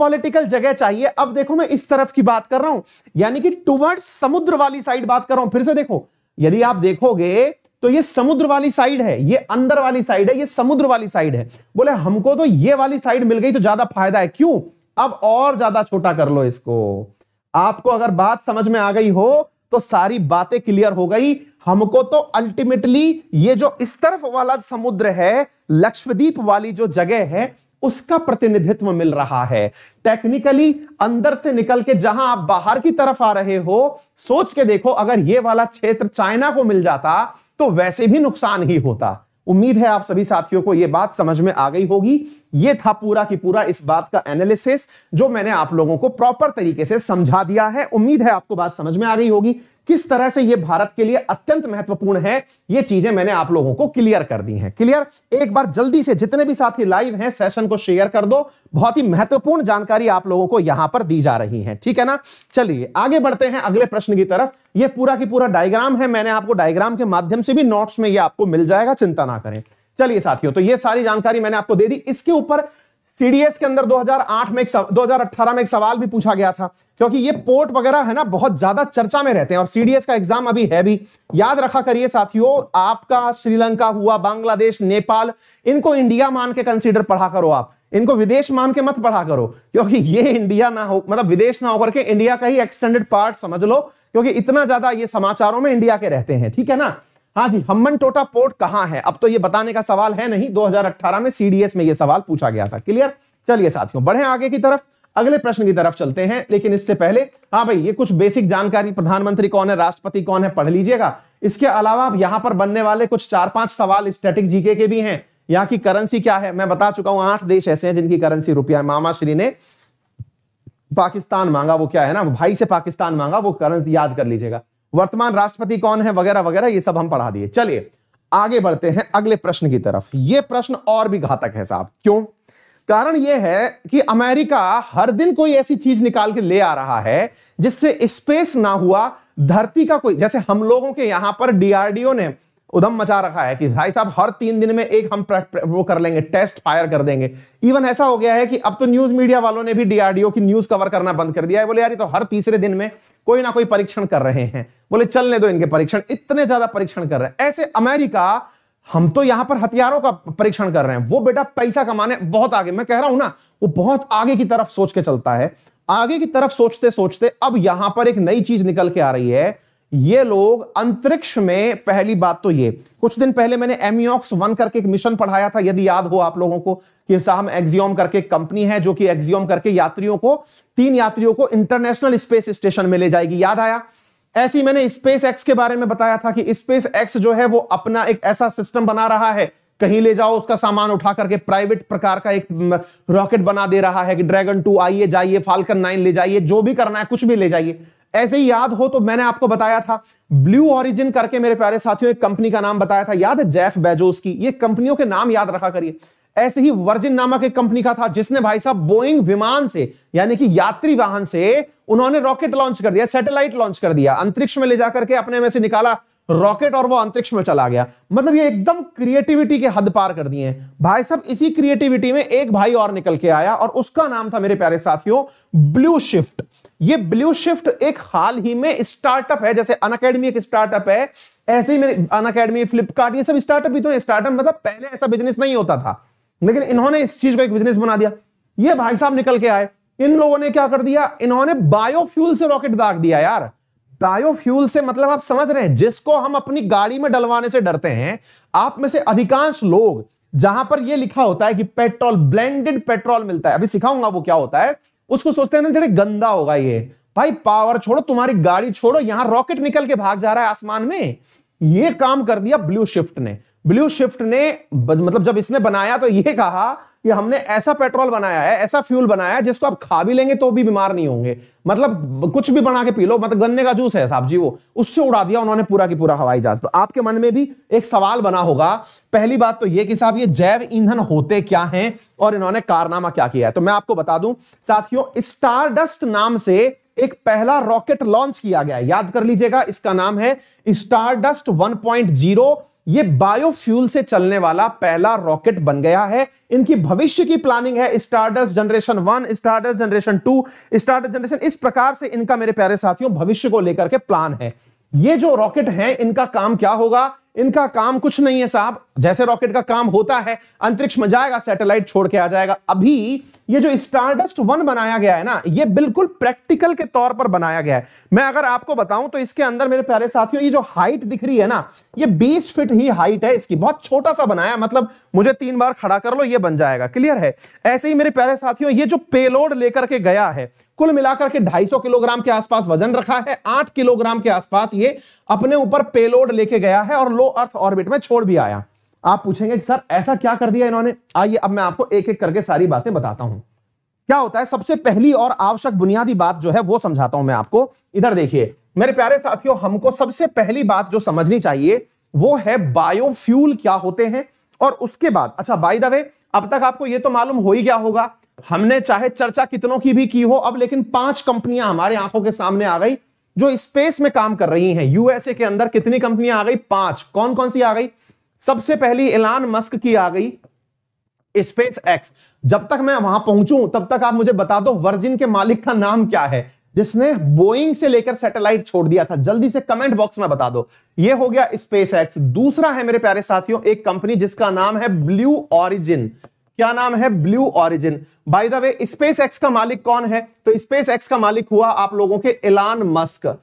जगह चाहिए अब देखो मैं इस तरफ की बात कर रहा हूं यानी कि टूवर्ड समुद्र वाली साइड बात कर रहा हूं फिर से देखो यदि आप देखोगे तो ये समुद्र वाली साइड है ये अंदर वाली साइड है ये समुद्र वाली साइड है बोले हमको तो ये वाली साइड मिल गई तो ज्यादा फायदा है क्यों अब और ज्यादा छोटा कर लो इसको आपको अगर बात समझ में आ गई हो तो सारी बातें क्लियर हो गई हमको तो अल्टीमेटली ये जो इस तरफ वाला समुद्र है लक्षद्वीप वाली जो जगह है उसका प्रतिनिधित्व मिल रहा है टेक्निकली अंदर से निकल के जहां आप बाहर की तरफ आ रहे हो सोच के देखो अगर ये वाला क्षेत्र चाइना को मिल जाता तो वैसे भी नुकसान ही होता उम्मीद है आप सभी साथियों को यह बात समझ में आ गई होगी यह था पूरा की पूरा इस बात का एनालिसिस जो मैंने आप लोगों को प्रॉपर तरीके से समझा दिया है उम्मीद है आपको बात समझ में आ गई होगी किस तरह से यह भारत के लिए अत्यंत महत्वपूर्ण है ये चीजें मैंने आप लोगों को क्लियर कर दी हैं क्लियर एक बार जल्दी से जितने भी साथी लाइव हैं सेशन को शेयर कर दो बहुत ही महत्वपूर्ण जानकारी आप लोगों को यहां पर दी जा रही है ठीक है ना चलिए आगे बढ़ते हैं अगले प्रश्न की तरफ यह पूरा की पूरा डायग्राम है मैंने आपको डायग्राम के माध्यम से भी नोट्स में यह आपको मिल जाएगा चिंता ना करें चलिए साथियों तो ये सारी जानकारी मैंने आपको दे दी इसके ऊपर सीडीएस के अंदर 2008 में एक सव, 2018 में एक सवाल भी पूछा गया था क्योंकि ये पोर्ट वगैरह है ना बहुत ज्यादा चर्चा में रहते हैं और सीडीएस का एग्जाम अभी है भी याद रखा करिए साथियों आपका श्रीलंका हुआ बांग्लादेश नेपाल इनको इंडिया मान के कंसीडर पढ़ा करो आप इनको विदेश मान के मत पढ़ा करो क्योंकि ये इंडिया ना हो मतलब विदेश ना होकर के इंडिया का ही एक्सटेंडेड पार्ट समझ लो क्योंकि इतना ज्यादा ये समाचारों में इंडिया के रहते हैं ठीक है ना हाँ जी हम्बन टोटा पोर्ट कहां है अब तो ये बताने का सवाल है नहीं 2018 में सीडीएस में ये सवाल पूछा गया था क्लियर चलिए साथियों बढ़े आगे की तरफ अगले प्रश्न की तरफ चलते हैं लेकिन इससे पहले हाँ भाई ये कुछ बेसिक जानकारी प्रधानमंत्री कौन है राष्ट्रपति कौन है पढ़ लीजिएगा इसके अलावा आप यहां पर बनने वाले कुछ चार पांच सवाल स्टेटिक जीके के भी हैं यहाँ की करेंसी क्या है मैं बता चुका हूं आठ देश ऐसे हैं जिनकी करेंसी रुपया है मामा श्री ने पाकिस्तान मांगा वो क्या है ना भाई से पाकिस्तान मांगा वो करेंसी याद कर लीजिएगा वर्तमान राष्ट्रपति कौन है वगैरह वगैरह ये सब हम पढ़ा दिए चलिए आगे बढ़ते हैं अगले प्रश्न की तरफ यह प्रश्न और भी घातक है साहब क्यों कारण यह है कि अमेरिका हर दिन कोई ऐसी चीज निकाल के ले आ रहा है जिससे स्पेस ना हुआ धरती का कोई जैसे हम लोगों के यहां पर डीआरडीओ ने उधम मचा रखा है कि भाई साहब हर तीन दिन में एक हम वो कर लेंगे टेस्ट फायर कर देंगे इवन ऐसा हो गया है कि अब तो न्यूज मीडिया वालों ने भी डीआरडीओ की न्यूज कवर करना बंद कर दिया है बोले यार ये तो हर तीसरे दिन में कोई ना कोई परीक्षण कर रहे हैं बोले चलने दो इनके परीक्षण इतने ज्यादा परीक्षण कर रहे हैं ऐसे अमेरिका हम तो यहां पर हथियारों का परीक्षण कर रहे हैं वो बेटा पैसा कमाने बहुत आगे मैं कह रहा हूं ना वो बहुत आगे की तरफ सोच के चलता है आगे की तरफ सोचते सोचते अब यहां पर एक नई चीज निकल के आ रही है ये लोग अंतरिक्ष में पहली बात तो ये कुछ दिन पहले मैंने एमियोक्स वन करके एक मिशन पढ़ाया था यदि याद हो आप लोगों को कि साहब एक्सियोम करके कंपनी है जो कि एक्सियोम करके यात्रियों को तीन यात्रियों को इंटरनेशनल स्पेस स्टेशन में ले जाएगी याद आया ऐसी मैंने स्पेस एक्स के बारे में बताया था कि स्पेस एक्स जो है वो अपना एक ऐसा सिस्टम बना रहा है कहीं ले जाओ उसका सामान उठा करके प्राइवेट प्रकार का एक रॉकेट बना दे रहा है कि ड्रैगन टू आइए जाइए फाल्कन नाइन ले जाइए जो भी करना है कुछ भी ले जाइए ऐसे ही याद हो तो मैंने आपको बताया था ब्लू ऑरिजिन करके मेरे प्यारे साथियों एक कंपनी का नाम बताया था याद है जेफ बेजोस की ये कंपनियों के नाम याद रखा करिए ऐसे ही वर्जिन नामक एक कंपनी का था जिसने भाई साहब बोइंग विमान से यानी कि यात्री वाहन से उन्होंने रॉकेट लॉन्च कर दिया सैटेलाइट लॉन्च कर दिया अंतरिक्ष में ले जाकर के अपने में से निकाला रॉकेट और वो अंतरिक्ष में चला गया मतलब ये एकदम क्रिएटिविटी के हद पार कर दिए भाई साहब इसी क्रिएटिविटी में एक भाई और निकल के आया और उसका नाम था मेरे प्यारे साथियों ब्लू शिफ्ट ये ब्लू शिफ्ट एक हाल ही में स्टार्टअप है जैसे अन अकेडमी एक स्टार्टअप है ऐसे ही मेरे अन अकेडमी फ्लिपकार्ट ये सब स्टार्टअप भी तो है स्टार्टअप मतलब पहले ऐसा बिजनेस नहीं होता था लेकिन इन्होंने इस चीज को एक बिजनेस बना दिया ये भाई साहब निकल के आए इन लोगों ने क्या कर दिया इन्होंने बायोफ्यूल से रॉकेट दाग दिया यार बायोफ्यूल से मतलब आप समझ रहे हैं जिसको हम अपनी गाड़ी में डलवाने से डरते हैं आप में से अधिकांश लोग जहां पर यह लिखा होता है कि पेट्रोल ब्लेंडेड पेट्रोल मिलता है अभी सिखाऊंगा वो क्या होता है उसको सोचते हैं ना जड़े गंदा होगा ये भाई पावर छोड़ो तुम्हारी गाड़ी छोड़ो यहां रॉकेट निकल के भाग जा रहा है आसमान में ये काम कर दिया ब्लू शिफ्ट ने ब्लू शिफ्ट ने मतलब जब इसने बनाया तो ये कहा कि हमने ऐसा पेट्रोल बनाया है ऐसा फ्यूल बनाया है जिसको आप खा भी लेंगे तो भी बीमार नहीं होंगे मतलब कुछ भी बना के पी लो मतलब गन्ने का जूस है साहब जी वो उससे उड़ा दिया उन्होंने पूरा की पूरा हवाई जहाज तो आपके मन में भी एक सवाल बना होगा पहली बात तो ये कि साहब ये जैव ईंधन होते क्या है और इन्होंने कारनामा क्या किया है तो मैं आपको बता दूं साथियों स्टारडस्ट नाम से एक पहला रॉकेट लॉन्च किया गया याद कर लीजिएगा इसका नाम है स्टारडस्ट 1.0 ये बायोफ्यूल से चलने वाला पहला रॉकेट बन गया है इनकी भविष्य की प्लानिंग है stardust generation one stardust generation two start generation इस प्रकार से इनका मेरे प्यारे साथियों भविष्य को लेकर के प्लान है ये जो रॉकेट है इनका काम क्या होगा इनका काम कुछ नहीं है साहब जैसे रॉकेट का काम होता है अंतरिक्ष में जाएगा सैटेलाइट छोड़ के आ जाएगा अभी ये जो स्टारडस्ट वन बनाया गया है ना ये बिल्कुल प्रैक्टिकल के तौर पर बनाया गया है मैं अगर आपको बताऊं तो इसके अंदर मेरे प्यारे साथियों ये जो हाइट दिख रही है ना ये 20 फीट ही हाइट है इसकी बहुत छोटा सा बनाया मतलब मुझे तीन बार खड़ा कर लो ये बन जाएगा क्लियर है ऐसे ही मेरे प्यारे साथियों ये जो पेलोड लेकर के गया है कुल मिलाकर के 250 किलोग्राम के आसपास वजन रखा है 8 किलोग्राम के आसपास ये अपने ऊपर पेलोड लेके गया है और लो अर्थ ऑर्बिट में छोड़ भी आया आप पूछेंगे कि सर ऐसा क्या कर दिया इन्होंने आइए अब मैं आपको एक एक करके सारी बातें बताता हूं क्या होता है सबसे पहली और आवश्यक बुनियादी बात जो है वो समझाता हूं मैं आपको इधर देखिए मेरे प्यारे साथियों हमको सबसे पहली बात जो समझनी चाहिए वो है बायोफ्यूल क्या होते हैं और उसके बाद अच्छा बाई द वे अब तक आपको ये तो मालूम हो ही गया होगा हमने चाहे चर्चा कितनों की भी की हो अब लेकिन पांच कंपनियां हमारे आंखों के सामने आ गई जो स्पेस में काम कर रही हैं यूएसए के अंदर कितनी कंपनियां आ गई पांच कौन कौन सी आ गई सबसे पहली एलान मस्क की आ गई स्पेस एक्स जब तक मैं वहां पहुंचूं तब तक आप मुझे बता दो वर्जिन के मालिक का नाम क्या है जिसने बोइंग से लेकर सैटेलाइट छोड़ दिया था जल्दी से कमेंट बॉक्स में बता दो ये हो गया स्पेस एक्स दूसरा है मेरे प्यारे साथियों एक कंपनी जिसका नाम है ब्लू ऑरिजिन क्या नाम है blue origin by the way SpaceX का मालिक कौन है तो स्पेस एक्स का मालिक हुआ आप लोगों के एलान मस्क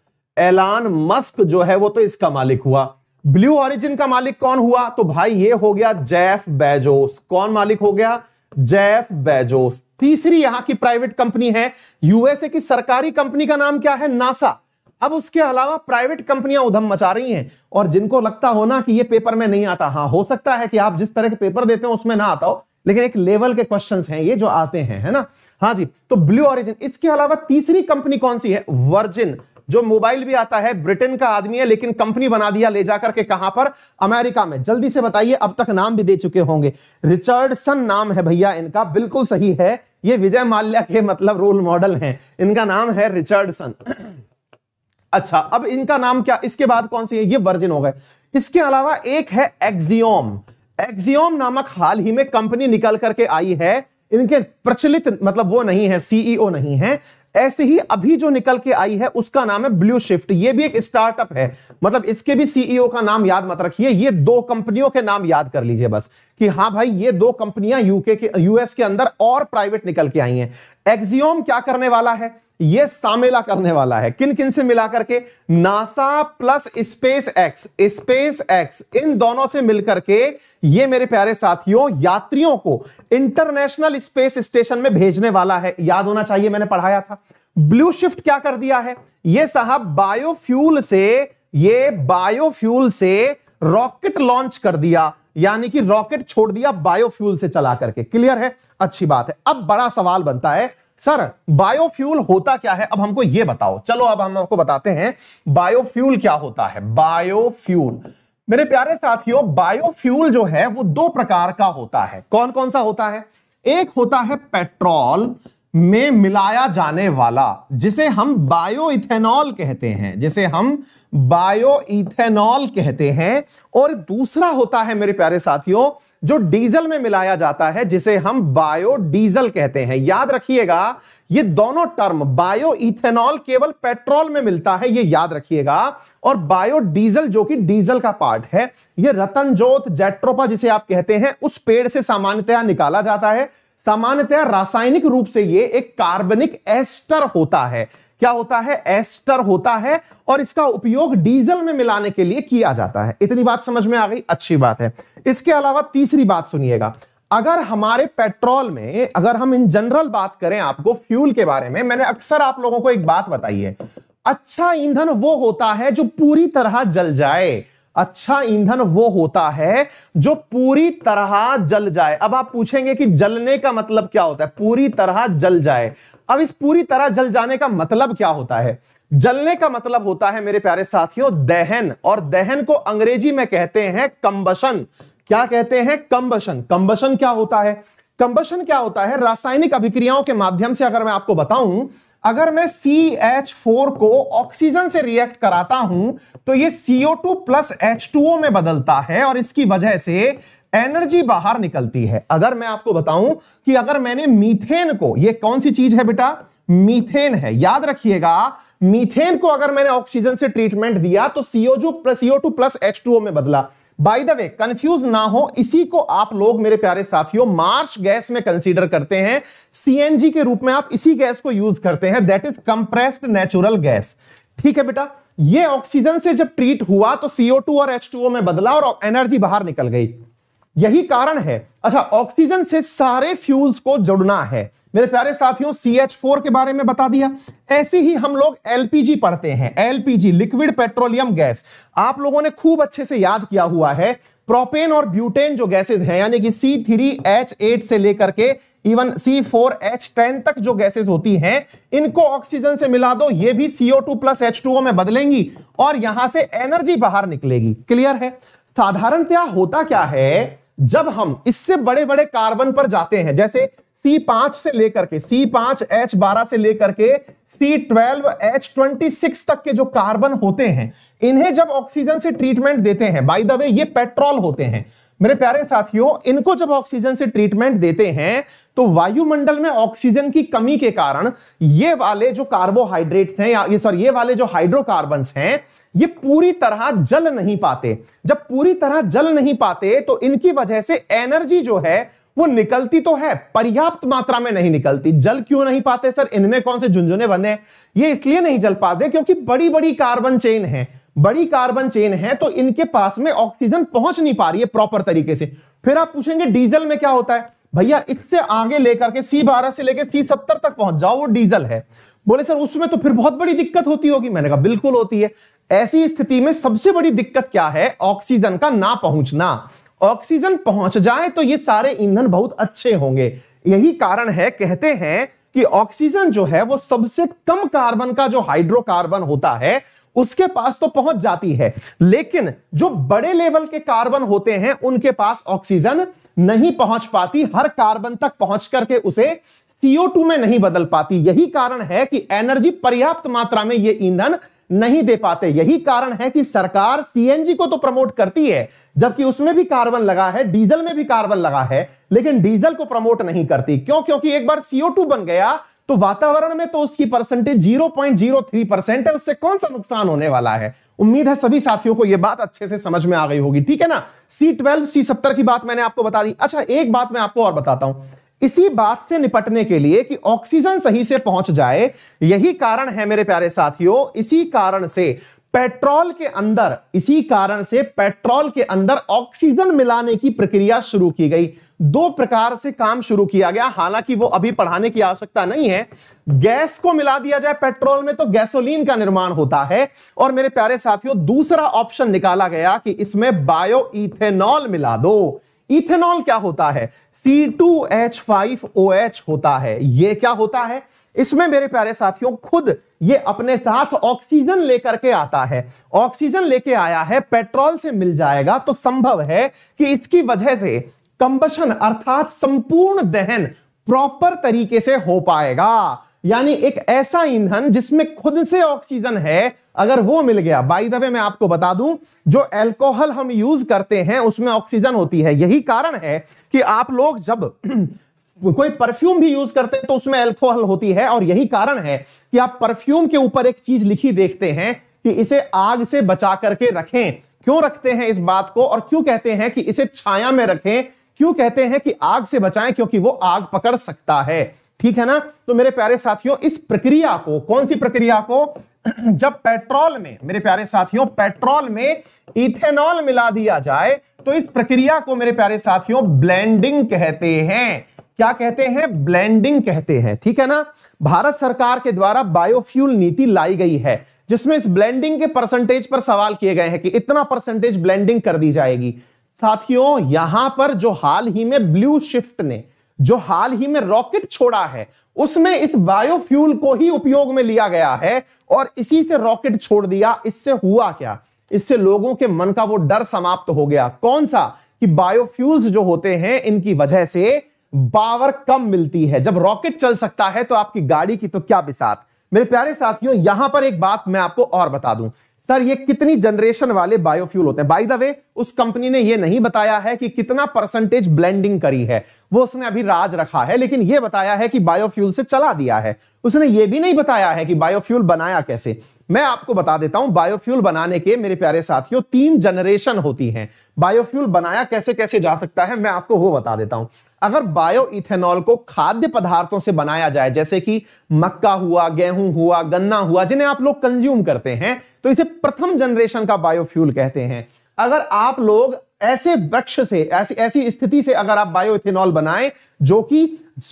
एलान मस्क जो है वो तो इसका मालिक हुआ ब्लू ऑरिजिन का मालिक कौन हुआ तो भाई ये हो गया जेफ बेजोस कौन मालिक हो गया जेफ बेजोस तीसरी यहां की प्राइवेट कंपनी है यूएसए की सरकारी कंपनी का नाम क्या है नासा अब उसके अलावा प्राइवेट कंपनियां उधम मचा रही हैं और जिनको लगता हो ना कि ये पेपर में नहीं आता हाँ हो सकता है कि आप जिस तरह के पेपर देते हो उसमें ना आता हो लेकिन एक लेवल के क्वेश्चंस हैं ये जो आते हैं है ना हाँ जी तो ब्लू ऑरिजिन इसके अलावा तीसरी कंपनी कौन सी है वर्जिन जो मोबाइल भी आता है ब्रिटेन का आदमी है लेकिन कंपनी बना दिया ले जाकर के कहां पर अमेरिका में जल्दी से बताइए अब तक नाम भी दे चुके होंगे रिचर्डसन नाम है भैया इनका बिल्कुल सही है ये विजय माल्या के मतलब रोल मॉडल हैं इनका नाम है रिचर्डसन अच्छा अब इनका नाम क्या इसके बाद कौन सी है? ये वर्जिन हो गए इसके अलावा एक है एक्सियोम एक्सियोम नामक हाल ही में कंपनी निकल करके आई है इनके प्रचलित मतलब वो नहीं है सीईओ e नहीं है ऐसे ही अभी जो निकल के आई है उसका नाम है ब्लू शिफ्ट ये भी एक स्टार्टअप है मतलब इसके भी सीईओ e का नाम याद मत रखिए ये दो कंपनियों के नाम याद कर लीजिए बस कि हाँ भाई ये दो कंपनियां यूके के यूएस के अंदर और प्राइवेट निकल के आई हैं एक्सियोम क्या करने वाला है ये सामेला करने वाला है किन किन से मिलाकर के NASA plus SpaceX SpaceX इन दोनों से मिलकर के ये मेरे प्यारे साथियों यात्रियों को इंटरनेशनल स्पेस स्टेशन में भेजने वाला है याद होना चाहिए मैंने पढ़ाया था ब्लू शिफ्ट क्या कर दिया है ये साहब बायोफ्यूल से ये बायोफ्यूल से रॉकेट लॉन्च कर दिया यानी कि रॉकेट छोड़ दिया बायोफ्यूल से चला करके क्लियर है अच्छी बात है अब बड़ा सवाल बनता है सर बायोफ्यूल होता क्या है अब हमको यह बताओ चलो अब हम आपको बताते हैं बायोफ्यूल क्या होता है बायोफ्यूल मेरे प्यारे साथियों बायोफ्यूल जो है वो दो प्रकार का होता है कौन कौन सा होता है एक होता है पेट्रोल में मिलाया जाने वाला जिसे हम बायो इथेनॉल कहते हैं जिसे हम बायो इथेनॉल कहते हैं और दूसरा होता है मेरे प्यारे साथियों जो डीजल में मिलाया जाता है जिसे हम बायो डीजल कहते हैं याद रखिएगा ये दोनों टर्म बायो इथेनॉल केवल पेट्रोल में मिलता है ये याद रखिएगा और बायो डीजल जो कि डीजल का पार्ट है ये रतनजोत जेट्रोपा जिसे आप कहते हैं उस पेड़ से सामान्यतया निकाला जाता है सामान्यतया रासायनिक रूप से ये एक कार्बनिक एस्टर होता है क्या होता है एस्टर होता है और इसका उपयोग डीजल में मिलाने के लिए किया जाता है इतनी बात समझ में आ गई अच्छी बात है इसके अलावा तीसरी बात सुनिएगा अगर हमारे पेट्रोल में अगर हम इन जनरल बात करें आपको फ्यूल के बारे में मैंने अक्सर आप लोगों को एक बात बताई है अच्छा ईंधन वो होता है जो पूरी तरह जल जाए अच्छा ईंधन वो होता है जो पूरी तरह जल जाए अब आप पूछेंगे कि जलने का मतलब क्या होता है पूरी तरह जल जाए अब इस पूरी तरह जल जाने का मतलब क्या होता है जलने का मतलब होता है मेरे प्यारे साथियों दहन और दहन को अंग्रेजी में कहते हैं कंबशन क्या कहते हैं कंबशन कंबशन क्या होता है कंबशन क्या होता है रासायनिक अभिक्रियाओं के माध्यम से अगर मैं आपको बताऊं अगर मैं सी एच फोर को ऑक्सीजन से रिएक्ट कराता हूं तो ये two plus H two O में बदलता है और इसकी वजह से एनर्जी बाहर निकलती है अगर मैं आपको बताऊं कि अगर मैंने मीथेन को ये कौन सी चीज है बेटा मीथेन है याद रखिएगा मीथेन को अगर मैंने ऑक्सीजन से ट्रीटमेंट दिया तो सीओ जो CO two plus H two O में बदला बाई द वे कंफ्यूज ना हो इसी को आप लोग मेरे प्यारे साथियों मार्श गैस में कंसीडर करते हैं सीएनजी के रूप में आप इसी गैस को यूज करते हैं that is compressed natural gas ठीक है बेटा ये ऑक्सीजन से जब ट्रीट हुआ तो CO2 और H2O में बदला और एनर्जी बाहर निकल गई यही कारण है अच्छा ऑक्सीजन से सारे फ्यूल्स को जुड़ना है मेरे प्यारे साथियों सी एच फोर के बारे में बता दिया ऐसे ही हम लोग एलपीजी पढ़ते हैं एलपीजी लिक्विड पेट्रोलियम गैस आप लोगों ने खूब अच्छे से याद किया हुआ है प्रोपेन और ब्यूटेन जो गैसेस हैं यानी कि सी थ्री एच एट से लेकर के even C four H ten तक जो गैसेस होती हैं इनको ऑक्सीजन से मिला दो ये भी CO two plus H two O में बदलेंगी और यहां से एनर्जी बाहर निकलेगी क्लियर है साधारणतया होता क्या है जब हम इससे बड़े बड़े कार्बन पर जाते हैं जैसे सी पांच से लेकर के सी पांच एच बारह से लेकर के C twelve H twenty six तक के जो कार्बन होते हैं इन्हें जब ऑक्सीजन से ट्रीटमेंट देते हैं बाई द वे ये पेट्रोल होते हैं मेरे प्यारे साथियों इनको जब ऑक्सीजन से ट्रीटमेंट देते हैं तो वायुमंडल में ऑक्सीजन की कमी के कारण ये वाले जो कार्बोहाइड्रेट्स हैं या ये सॉरी ये वाले जो हाइड्रोकार्बन हैं ये पूरी तरह जल नहीं पाते जब पूरी तरह जल नहीं पाते तो इनकी वजह से एनर्जी जो है वो निकलती तो है पर्याप्त मात्रा में नहीं निकलती जल क्यों नहीं पाते सर इनमें कौन से झुंझुने बने ये इसलिए नहीं जल पाते क्योंकि बड़ी बड़ी कार्बन चेन है बड़ी कार्बन चेन है तो इनके पास में ऑक्सीजन पहुंच नहीं पा रही है प्रॉपर तरीके से फिर आप पूछेंगे डीजल में क्या होता है भैया इससे आगे लेकर के सी बारह से लेकर सी सत्तर तक पहुंच जाओ वो डीजल है बोले सर उसमें तो फिर बहुत बड़ी दिक्कत होती होगी मैंने कहा बिल्कुल होती है ऐसी स्थिति में सबसे बड़ी दिक्कत क्या है ऑक्सीजन का ना पहुंचना ऑक्सीजन पहुंच जाए तो ये सारे ईंधन बहुत अच्छे होंगे यही कारण है कहते हैं कि ऑक्सीजन जो है वो सबसे कम कार्बन का जो हाइड्रोकार्बन होता है उसके पास तो पहुंच जाती है लेकिन जो बड़े लेवल के कार्बन होते हैं उनके पास ऑक्सीजन नहीं पहुंच पाती हर कार्बन तक पहुंच करके उसे CO2 में नहीं बदल पाती यही कारण है कि एनर्जी पर्याप्त मात्रा में ये ईंधन नहीं दे पाते यही कारण है कि सरकार सीएनजी को तो प्रमोट करती है जबकि उसमें भी कार्बन लगा है डीजल में भी कार्बन लगा है लेकिन डीजल को प्रमोट नहीं करती क्यों क्योंकि एक बार सीओ बन गया तो वातावरण में तो उसकी percentage zero point zero three percent है उससे कौन सा नुकसान होने वाला है उम्मीद है सभी साथियों को यह बात अच्छे से समझ में आ गई होगी ठीक है ना सी ट्वेल्व सी सत्तर की बात मैंने आपको बता दी अच्छा एक बात मैं आपको और बताता हूं इसी बात से निपटने के लिए कि ऑक्सीजन सही से पहुंच जाए यही कारण है मेरे प्यारे साथियों इसी कारण से पेट्रोल के अंदर इसी कारण से पेट्रोल के अंदर ऑक्सीजन मिलाने की प्रक्रिया शुरू की गई दो प्रकार से काम शुरू किया गया हालांकि वो अभी पढ़ाने की आवश्यकता नहीं है गैस को मिला दिया जाए पेट्रोल में तो गैसोलीन का निर्माण होता है और मेरे प्यारे साथियों दूसरा ऑप्शन निकाला गया कि इसमें बायो इथेनॉल मिला दो इथेनॉल क्या होता है C2H5OH होता है ये क्या होता है इसमें मेरे प्यारे साथियों खुद ये अपने साथ ऑक्सीजन लेकर के आता है ऑक्सीजन लेके आया है पेट्रोल से मिल जाएगा तो संभव है कि इसकी वजह से कंबशन अर्थात संपूर्ण दहन प्रॉपर तरीके से हो पाएगा यानी एक ऐसा ईंधन जिसमें खुद से ऑक्सीजन है अगर वो मिल गया बाई दबे मैं आपको बता दूं जो एल्कोहल हम यूज करते हैं उसमें ऑक्सीजन होती है यही कारण है कि आप लोग जब कोई परफ्यूम भी यूज करते हैं तो उसमें एल्कोहल होती है और यही कारण है कि आप परफ्यूम के ऊपर एक चीज लिखी देखते हैं कि इसे आग से बचा करके रखें क्यों रखते हैं इस बात को और क्यों कहते हैं कि इसे छाया में रखें क्यों कहते हैं कि आग से बचाएं क्योंकि वो आग पकड़ सकता है ठीक है ना तो मेरे प्यारे साथियों इस प्रक्रिया को कौन सी प्रक्रिया को जब पेट्रोल में मेरे प्यारे साथियों पेट्रोल में इथेनॉल मिला दिया जाए तो इस प्रक्रिया को मेरे प्यारे साथियों ब्लेंडिंग कहते हैं क्या कहते हैं ब्लेंडिंग कहते हैं ठीक है ना भारत सरकार के द्वारा बायोफ्यूल नीति लाई गई है जिसमें इस ब्लेंडिंग के परसेंटेज पर सवाल किए गए हैं कि इतना परसेंटेज ब्लेंडिंग कर दी जाएगी साथियों यहां पर जो हाल ही में ब्लू शिफ्ट ने जो हाल ही में रॉकेट छोड़ा है उसमें इस बायोफ्यूल को ही उपयोग में लिया गया है और इसी से रॉकेट छोड़ दिया इससे हुआ क्या इससे लोगों के मन का वो डर समाप्त हो गया कौन सा कि बायोफ्यूल्स जो होते हैं इनकी वजह से पावर कम मिलती है जब रॉकेट चल सकता है तो आपकी गाड़ी की तो क्या बिसात मेरे प्यारे साथियों यहां पर एक बात मैं आपको और बता दूं सर ये कितनी जनरेशन वाले बायोफ्यूल होते हैं बाय द वे उस कंपनी ने ये नहीं बताया है कि कितना परसेंटेज ब्लेंडिंग करी है वो उसने अभी राज रखा है लेकिन ये बताया है कि बायोफ्यूल से चला दिया है उसने ये भी नहीं बताया है कि बायोफ्यूल बनाया कैसे मैं आपको बता देता हूं बायोफ्यूल बनाने के मेरे प्यारे साथियों तीन जनरेशन होती हैं बायोफ्यूल बनाया कैसे कैसे जा सकता है मैं आपको वो बता देता हूं अगर बायो इथेनॉल को खाद्य पदार्थों से बनाया जाए जैसे कि मक्का हुआ गेहूं हुआ गन्ना हुआ जिन्हें आप लोग कंज्यूम करते हैं तो इसे प्रथम जनरेशन का बायोफ्यूल कहते हैं अगर आप लोग ऐसे वृक्ष से ऐसी ऐसी स्थिति से अगर आप बायो इथेनॉल बनाए जो कि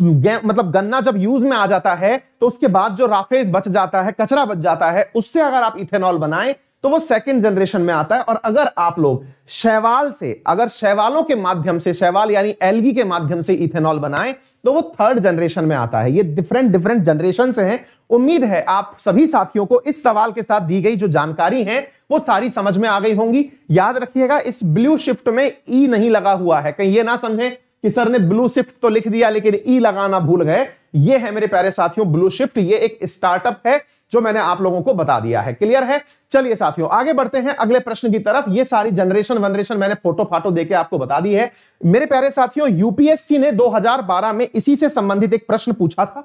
मतलब गन्ना जब यूज में आ जाता है तो उसके बाद जो राफेज बच जाता है कचरा बच जाता है उससे अगर आप इथेनॉल बनाएं तो वो सेकेंड जनरेशन में आता है और अगर आप लोग शैवाल से अगर शैवालों के माध्यम से शैवाल यानी एलगी के माध्यम से इथेनॉल बनाएं तो वो थर्ड जनरेशन में आता है ये डिफरेंट डिफरेंट जनरेशन से हैं उम्मीद है आप सभी साथियों को इस सवाल के साथ दी गई जो जानकारी है वो सारी समझ में आ गई होंगी याद रखिएगा इस ब्लू शिफ्ट में ई e नहीं लगा हुआ है कहीं ये ना समझें कि सर ने ब्लू शिफ्ट तो लिख दिया लेकिन ई e लगाना भूल गए ये है मेरे प्यारे साथियों ब्लू शिफ्ट ये एक स्टार्टअप है जो मैंने आप लोगों को बता दिया है क्लियर है चलिए साथियों आगे बढ़ते हैं अगले प्रश्न की तरफ ये सारी जनरेशन वनरेशन मैंने फोटो फाटो देके आपको बता दी है मेरे प्यारे साथियों यूपीएससी ने 2012 में इसी से संबंधित एक प्रश्न पूछा था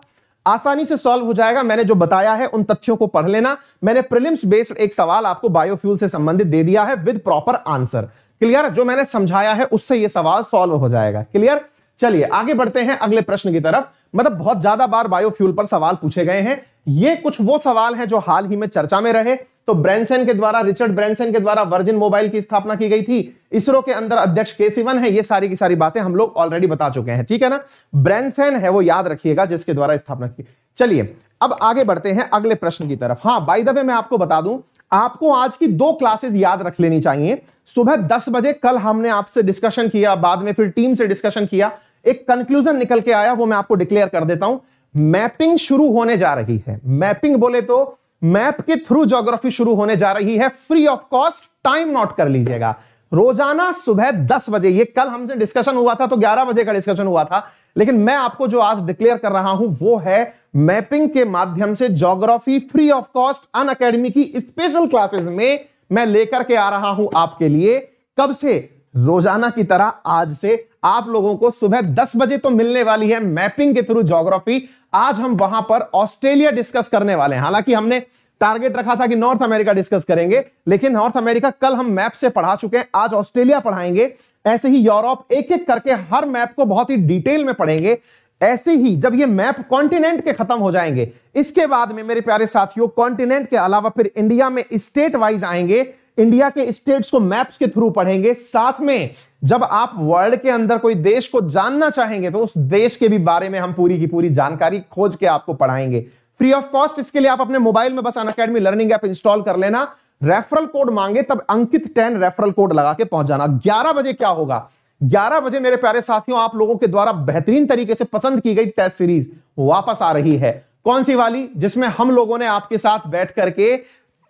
आसानी से सॉल्व हो जाएगा मैंने जो बताया है उन तथ्यों को पढ़ लेना मैंने प्रिलिम्स बेस्ड एक सवाल आपको बायोफ्यूल से संबंधित दे दिया है विद प्रॉपर आंसर क्लियर जो मैंने समझाया है उससे यह सवाल सॉल्व हो जाएगा क्लियर चलिए आगे बढ़ते हैं अगले प्रश्न की तरफ मतलब बहुत ज्यादा बार बायोफ्यूल पर सवाल पूछे गए हैं ये कुछ वो सवाल हैं जो हाल ही में चर्चा में रहे तो ब्रेंसन के द्वारा रिचर्ड ब्रेंसन के द्वारा वर्जिन मोबाइल की स्थापना की गई थी इसरो के अंदर अध्यक्ष के सिवन है ये सारी की सारी बातें हम लोग ऑलरेडी बता चुके हैं ठीक है ना ब्रेंसन है वो याद रखिएगा जिसके द्वारा स्थापना की चलिए अब आगे बढ़ते हैं अगले प्रश्न की तरफ हाँ बाई दबे मैं आपको बता दूं आपको आज की दो क्लासेस याद रख लेनी चाहिए सुबह दस बजे कल हमने आपसे डिस्कशन किया बाद में फिर टीम से डिस्कशन किया एक कंक्लूजन निकल के आया वो मैं आपको डिक्लेयर कर देता हूं मैपिंग शुरू होने जा रही है मैपिंग बोले तो मैप के थ्रू ज्योग्राफी शुरू होने जा रही है free of cost time note कर लीजिएगा रोजाना सुबह 10 बजे ये कल हमसे डिस्कशन हुआ था तो 11 बजे का डिस्कशन हुआ था लेकिन मैं आपको जो आज डिक्लेयर कर रहा हूं वो है मैपिंग के माध्यम से geography free of cost Unacademy की स्पेशल क्लासेस में मैं लेकर के आ रहा हूं आपके लिए कब से रोजाना की तरह आज से आप लोगों को सुबह 10 बजे तो मिलने वाली है मैपिंग के थ्रू ज्योग्राफी आज हम वहां पर ऑस्ट्रेलिया डिस्कस करने वाले हैं हालांकि हमने टारगेट रखा था कि नॉर्थ अमेरिका डिस्कस करेंगे लेकिन नॉर्थ अमेरिका कल हम मैप से पढ़ा चुके हैं आज ऑस्ट्रेलिया पढ़ाएंगे ऐसे ही यूरोप एक एक करके हर मैप को बहुत ही डिटेल में पढ़ेंगे ऐसे ही जब ये मैप कॉन्टिनेंट के खत्म हो जाएंगे इसके बाद में मेरे प्यारे साथियों कॉन्टिनेंट के अलावा फिर इंडिया में स्टेट वाइज आएंगे इंडिया के स्टेट्स को मैप्स के थ्रू पढ़ेंगे साथ में जब आप वर्ल्ड के अंदर कोई देश को जानना चाहेंगे तो उस देश के भी बारे में हम पूरी की पूरी जानकारी खोज के आपको पढ़ाएंगे फ्री ऑफ कॉस्ट इसके लिए आप अपने मोबाइल में बस Unacademy learning app install कर लेना रेफरल कोड मांगे तब अंकित टेन रेफरल कोड लगा के पहुंच जाना ग्यारह बजे क्या होगा 11 बजे मेरे प्यारे साथियों आप लोगों के द्वारा बेहतरीन तरीके से पसंद की गई टेस्ट सीरीज वापस आ रही है कौन सी वाली जिसमें हम लोगों ने आपके साथ बैठ करके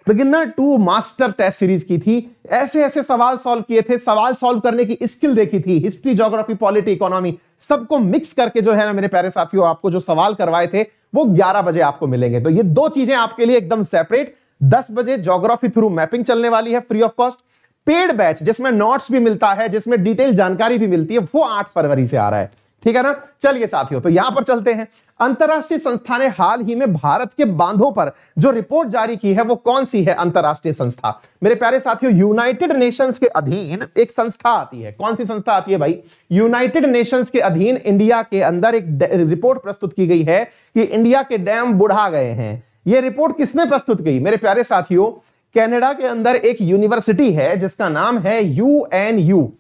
beginner to master test series की थी ऐसे ऐसे सवाल सॉल्व किए थे सवाल सॉल्व करने की स्किल देखी थी हिस्ट्री ज्योग्राफी पॉलिटी इकोनॉमी सबको मिक्स करके जो है ना मेरे प्यारे साथियों आपको जो सवाल करवाए थे वो 11 बजे आपको मिलेंगे तो ये दो चीजें आपके लिए एकदम सेपरेट 10 बजे ज्योग्राफी थ्रू मैपिंग चलने वाली है free of cost paid batch जिसमें नोट्स भी मिलता है जिसमें डिटेल जानकारी भी मिलती है वो आठ फरवरी से आ रहा है ठीक है ना चलिए साथियों तो यहां पर चलते हैं अंतरराष्ट्रीय संस्था ने हाल ही में भारत के बांधों पर जो रिपोर्ट जारी की है वो कौन सी है अंतरराष्ट्रीय संस्था मेरे प्यारे साथियों यूनाइटेड नेशंस के अधीन एक संस्था आती है कौन सी संस्था आती है भाई यूनाइटेड नेशंस के अधीन इंडिया के अंदर एक रिपोर्ट प्रस्तुत की गई है कि इंडिया के डैम बुढ़ा गए हैं यह रिपोर्ट किसने प्रस्तुत की मेरे प्यारे साथियों कैनेडा के अंदर एक यूनिवर्सिटी है जिसका नाम है U N U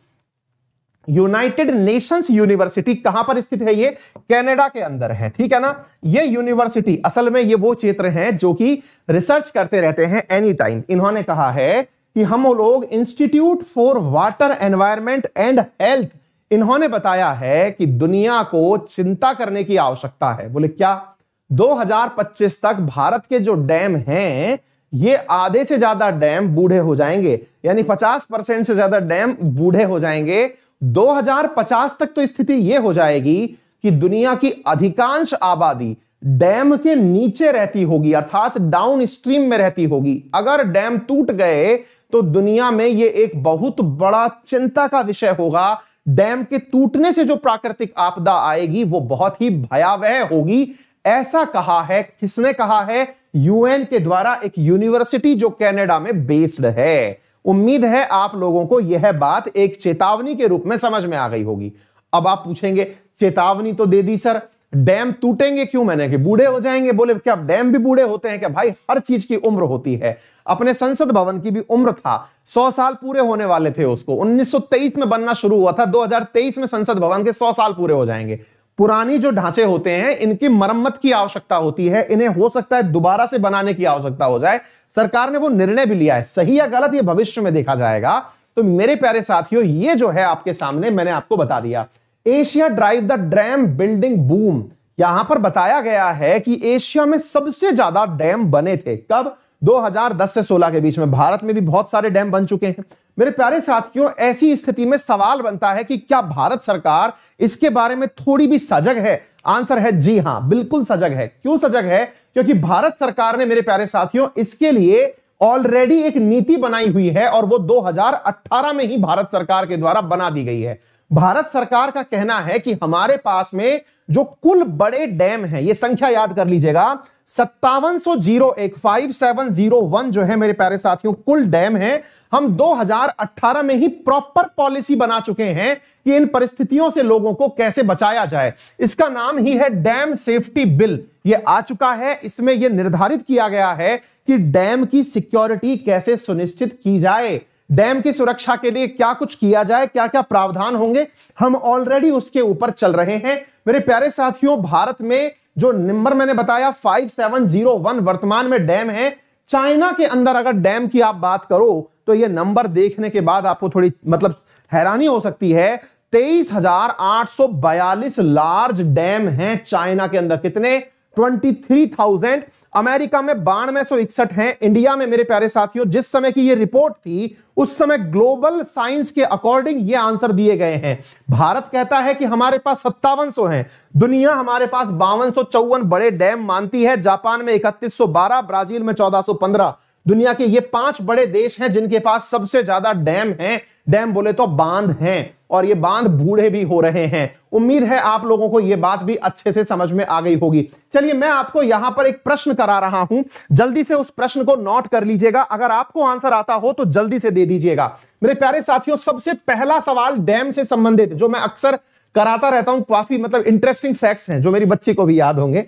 United Nations University कहां पर स्थित है ये कनाडा के अंदर है ठीक है ना ये यूनिवर्सिटी असल में ये वो क्षेत्र हैं जो कि रिसर्च करते रहते हैं एनी टाइम इन्होंने कहा है कि हम लोग institute for water environment and health इन्होंने बताया है कि दुनिया को चिंता करने की आवश्यकता है बोले क्या 2025 तक भारत के जो डैम हैं ये आधे से ज्यादा डैम बूढ़े हो जाएंगे यानी 50 परसेंट से ज्यादा डैम बूढ़े हो जाएंगे 2050 तक तो स्थिति यह हो जाएगी कि दुनिया की अधिकांश आबादी डैम के नीचे रहती होगी अर्थात डाउन स्ट्रीम में रहती होगी अगर डैम टूट गए तो दुनिया में यह एक बहुत बड़ा चिंता का विषय होगा डैम के टूटने से जो प्राकृतिक आपदा आएगी वो बहुत ही भयावह होगी ऐसा कहा है किसने कहा है यूएन के द्वारा एक यूनिवर्सिटी जो कनाडा में बेस्ड है उम्मीद है आप लोगों को यह बात एक चेतावनी के रूप में समझ में आ गई होगी अब आप पूछेंगे चेतावनी तो दे दी सर डैम टूटेंगे क्यों मैंने कि बूढ़े हो जाएंगे बोले क्या डैम भी बूढ़े होते हैं क्या भाई हर चीज की उम्र होती है अपने संसद भवन की भी उम्र था सौ साल पूरे होने वाले थे उसको 1923 में बनना शुरू हुआ था 2023 में संसद भवन के सौ साल पूरे हो जाएंगे पुरानी जो ढांचे होते हैं इनकी मरम्मत की आवश्यकता होती है इन्हें हो सकता है दोबारा से बनाने की आवश्यकता हो जाए सरकार ने वो निर्णय भी लिया है सही या गलत ये भविष्य में देखा जाएगा तो मेरे प्यारे साथियों ये जो है आपके सामने मैंने आपको बता दिया Asia drive the dam building boom यहां पर बताया गया है कि एशिया में सबसे ज्यादा डैम बने थे कब 2010 से 16 के बीच में भारत में भी बहुत सारे डैम बन चुके हैं मेरे प्यारे साथियों ऐसी स्थिति में सवाल बनता है कि क्या भारत सरकार इसके बारे में थोड़ी भी सजग है आंसर है जी हां बिल्कुल सजग है क्यों सजग है क्योंकि भारत सरकार ने मेरे प्यारे साथियों इसके लिए ऑलरेडी एक नीति बनाई हुई है और वो 2018 में ही भारत सरकार के द्वारा बना दी गई है भारत सरकार का कहना है कि हमारे पास में जो कुल बड़े डैम हैं ये संख्या याद कर लीजिएगा सत्तावन सो जीरो एक फाइव सेवन जीरो वन जो है मेरे प्यारे साथियों कुल डैम है हम 2018 में ही प्रॉपर पॉलिसी बना चुके हैं कि इन परिस्थितियों से लोगों को कैसे बचाया जाए इसका नाम ही है डैम सेफ्टी बिल ये आ चुका है इसमें यह निर्धारित किया गया है कि डैम की सिक्योरिटी कैसे सुनिश्चित की जाए डैम की सुरक्षा के लिए क्या कुछ किया जाए क्या क्या प्रावधान होंगे हम ऑलरेडी उसके ऊपर चल रहे हैं मेरे प्यारे साथियों भारत में जो नंबर मैंने बताया 5701 वर्तमान में डैम है चाइना के अंदर अगर डैम की आप बात करो तो यह नंबर देखने के बाद आपको थोड़ी मतलब हैरानी हो सकती है तेईस हजार आठ सौ बयालीस लार्ज डैम है चाइना के अंदर कितने 23,000 अमेरिका में बानवे सौ इकसठ है इंडिया में मेरे प्यारे साथियों जिस समय की यह रिपोर्ट थी उस समय ग्लोबल साइंस के अकॉर्डिंग ये आंसर दिए गए हैं भारत कहता है कि हमारे पास सत्तावन सौ है दुनिया हमारे पास बावन सौ चौवन बड़े डैम मानती है जापान में इकतीस सौ बारह ब्राजील में चौदह सौ पंद्रह दुनिया के ये पांच बड़े देश हैं जिनके पास सबसे ज्यादा डैम हैं डैम बोले तो बांध हैं और ये बांध बूढ़े भी हो रहे हैं उम्मीद है आप लोगों को यह बात भी अच्छे से समझ में आ गई होगी चलिए मैं आपको यहां पर एक प्रश्न करा रहा हूं जल्दी से उस प्रश्न को नोट कर लीजिएगा अगर आपको आंसर आता हो तो जल्दी से दे दीजिएगा मेरे प्यारे साथियों सबसे पहला सवाल डैम से संबंधित जो मैं अक्सर कराता रहता हूं काफी मतलब इंटरेस्टिंग फैक्ट्स हैं जो मेरी बच्ची को भी याद होंगे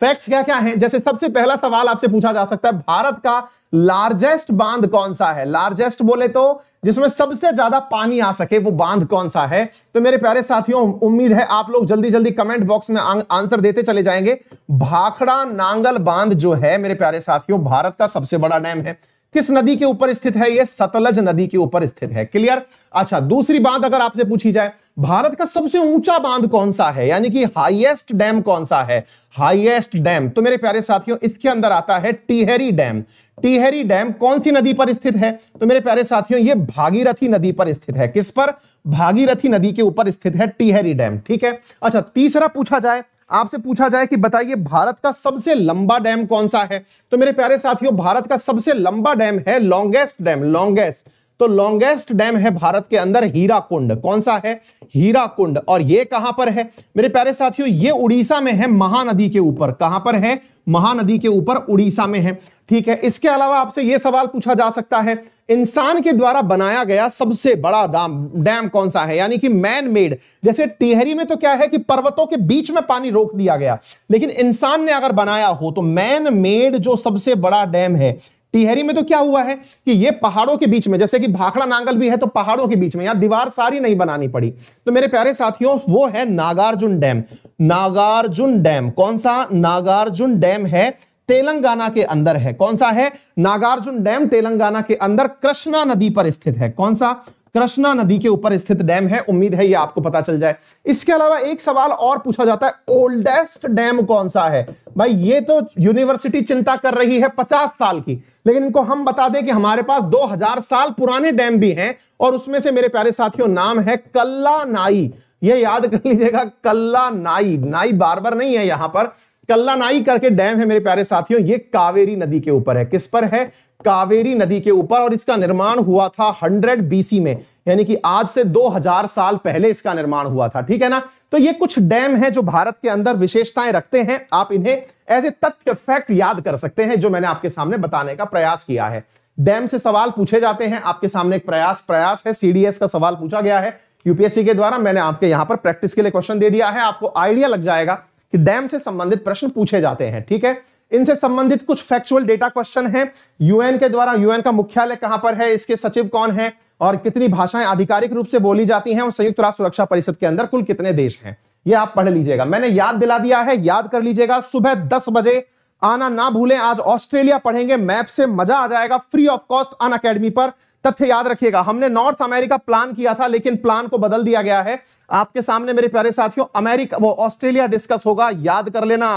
फैक्ट्स क्या क्या हैं जैसे सबसे पहला सवाल आपसे पूछा जा सकता है भारत का लार्जेस्ट बांध कौन सा है लार्जेस्ट बोले तो जिसमें सबसे ज्यादा पानी आ सके वो बांध कौन सा है तो मेरे प्यारे साथियों उम्मीद है आप लोग जल्दी जल्दी कमेंट बॉक्स में आंसर देते चले जाएंगे भाखड़ा नांगल बांध जो है मेरे प्यारे साथियों भारत का सबसे बड़ा डैम है किस नदी के ऊपर स्थित है यह सतलज नदी के ऊपर स्थित है क्लियर अच्छा दूसरी बात अगर आपसे पूछी जाए भारत का सबसे ऊंचा बांध कौन सा है यानी कि हाईएस्ट डैम कौन सा है हाईएस्ट डैम तो मेरे प्यारे साथियों इसके अंदर आता है टिहरी डैम टिहरी डैम कौन सी नदी पर स्थित है तो मेरे प्यारे साथियों ये भागीरथी नदी पर स्थित है किस पर भागीरथी नदी के ऊपर स्थित है टिहरी डैम ठीक है अच्छा तीसरा पूछा जाए आपसे पूछा जाए कि बताइए भारत का सबसे लंबा डैम कौन सा है तो मेरे प्यारे साथियों भारत का सबसे लंबा डैम है लॉन्गेस्ट डैम लॉन्गेस्ट तो लॉन्गेस्ट डैम है भारत के अंदर हीरा कुंड कौन सा है हीरा कुंड और ये कहां पर है मेरे प्यारे साथियों ये उड़ीसा में है महानदी के ऊपर कहां पर है महानदी के ऊपर उड़ीसा में है ठीक है इसके अलावा आपसे यह सवाल पूछा जा सकता है इंसान के द्वारा बनाया गया सबसे बड़ा डैम डैम कौन सा है यानी कि मैन मेड जैसे टिहरी में तो क्या है कि पर्वतों के बीच में पानी रोक दिया गया लेकिन इंसान ने अगर बनाया हो तो मैन मेड जो सबसे बड़ा डैम है टिहरी में तो क्या हुआ है कि ये पहाड़ों के बीच में जैसे कि भाखड़ा नांगल भी है तो पहाड़ों के बीच में यहां दीवार सारी नहीं बनानी पड़ी तो मेरे प्यारे साथियों वो है नागार्जुन डैम नागार्जुन डैम कौन सा नागार्जुन डैम है तेलंगाना के अंदर है कौन सा है नागार्जुन डैम तेलंगाना के अंदर कृष्णा नदी पर स्थित है कौन सा कृष्णा नदी के ऊपर स्थित डैम है उम्मीद है ये आपको पता चल जाए इसके अलावा एक सवाल और पूछा जाता है ओल्डेस्ट डैम कौन सा है भाई ये तो यूनिवर्सिटी चिंता कर रही है पचास साल की लेकिन इनको हम बता दें कि हमारे पास 2000 साल पुराने डैम भी हैं और उसमें से मेरे प्यारे साथियों नाम है कल्ला नाई ये याद कर लीजिएगा कल्ला नाई नाई बार बार नहीं है यहां पर कल्लानाई करके डैम है मेरे प्यारे साथियों ये कावेरी नदी के ऊपर है किस पर है कावेरी नदी के ऊपर और इसका निर्माण हुआ था 100 बीसी में यानी कि आज से 2000 साल पहले इसका निर्माण हुआ था ठीक है ना तो ये कुछ डैम हैं जो भारत के अंदर विशेषताएं रखते हैं आप इन्हें एज ए तथ्य फैक्ट याद कर सकते हैं जो मैंने आपके सामने बताने का प्रयास किया है डैम से सवाल पूछे जाते हैं आपके सामने एक प्रयास प्रयास है सीडीएस का सवाल पूछा गया है यूपीएससी के द्वारा मैंने आपके यहां पर प्रैक्टिस के लिए क्वेश्चन दे दिया है आपको आइडिया लग जाएगा कि डैम से संबंधित प्रश्न पूछे जाते हैं ठीक है इनसे संबंधित कुछ फैक्चुअल डेटा क्वेश्चन है यूएन के द्वारा यूएन का मुख्यालय कहां पर है इसके सचिव कौन है और कितनी भाषाएं आधिकारिक रूप से बोली जाती हैं और संयुक्त राष्ट्र सुरक्षा परिषद के अंदर कुल कितने देश हैं ये आप पढ़ लीजिएगा मैंने याद दिला दिया है याद कर लीजिएगा सुबह दस बजे आना ना भूलें आज ऑस्ट्रेलिया पढ़ेंगे मैप से मजा आ जाएगा free of cost Unacademy पर तथ्य याद रखिएगा हमने नॉर्थ अमेरिका प्लान किया था लेकिन प्लान को बदल दिया गया है आपके सामने मेरे प्यारे साथियों अमेरिका वो ऑस्ट्रेलिया डिस्कस होगा याद कर लेना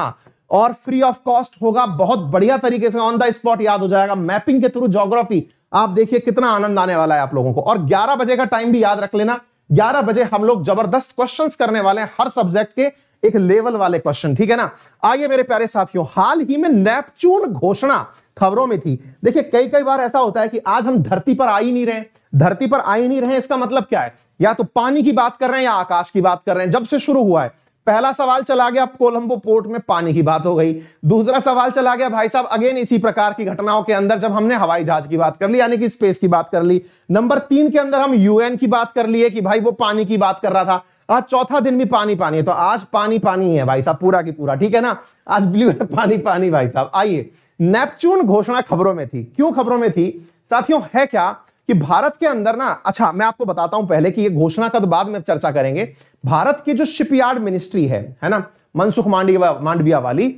और फ्री ऑफ कॉस्ट होगा बहुत बढ़िया तरीके से ऑन द स्पॉट याद हो जाएगा मैपिंग के थ्रू जोग्राफी आप देखिए कितना आनंद आने वाला है आप लोगों को और 11 बजे का टाइम भी याद रख लेना 11 बजे हम लोग जबरदस्त क्वेश्चंस करने वाले हैं हर सब्जेक्ट के एक लेवल वाले क्वेश्चन ठीक है ना आइए मेरे प्यारे साथियों हाल ही में नेपच्यून घोषणा खबरों में थी देखिए कई कई बार ऐसा होता है कि आज हम धरती पर आ ही नहीं रहे धरती पर आ ही नहीं रहे इसका मतलब क्या है या तो पानी की बात कर रहे हैं या आकाश की बात कर रहे हैं जब से शुरू हुआ है पहला सवाल चला गया कोलंबो पोर्ट में पानी की बात हो गई दूसरा सवाल चला गया भाई साहब अगेन इसी प्रकार की घटनाओं के अंदर जब हमने हवाई जहाज की बात कर ली यानी कि स्पेस की बात कर ली नंबर तीन के अंदर हम यूएन की बात कर लिए कि भाई वो पानी की बात कर रहा था आज चौथा दिन भी पानी पानी है तो आज पानी पानी है भाई साहब पूरा की पूरा ठीक है ना आज ब्लू है पानी पानी भाई साहब आइए नेपच्यून घोषणा खबरों में थी क्यों खबरों में थी साथियों है क्या कि भारत के अंदर ना अच्छा मैं आपको बताता हूं पहले कि ये घोषणा का तो बाद में चर्चा करेंगे भारत की जो शिपयार्ड मिनिस्ट्री है है ना मनसुख मांडविया मांडविया वाली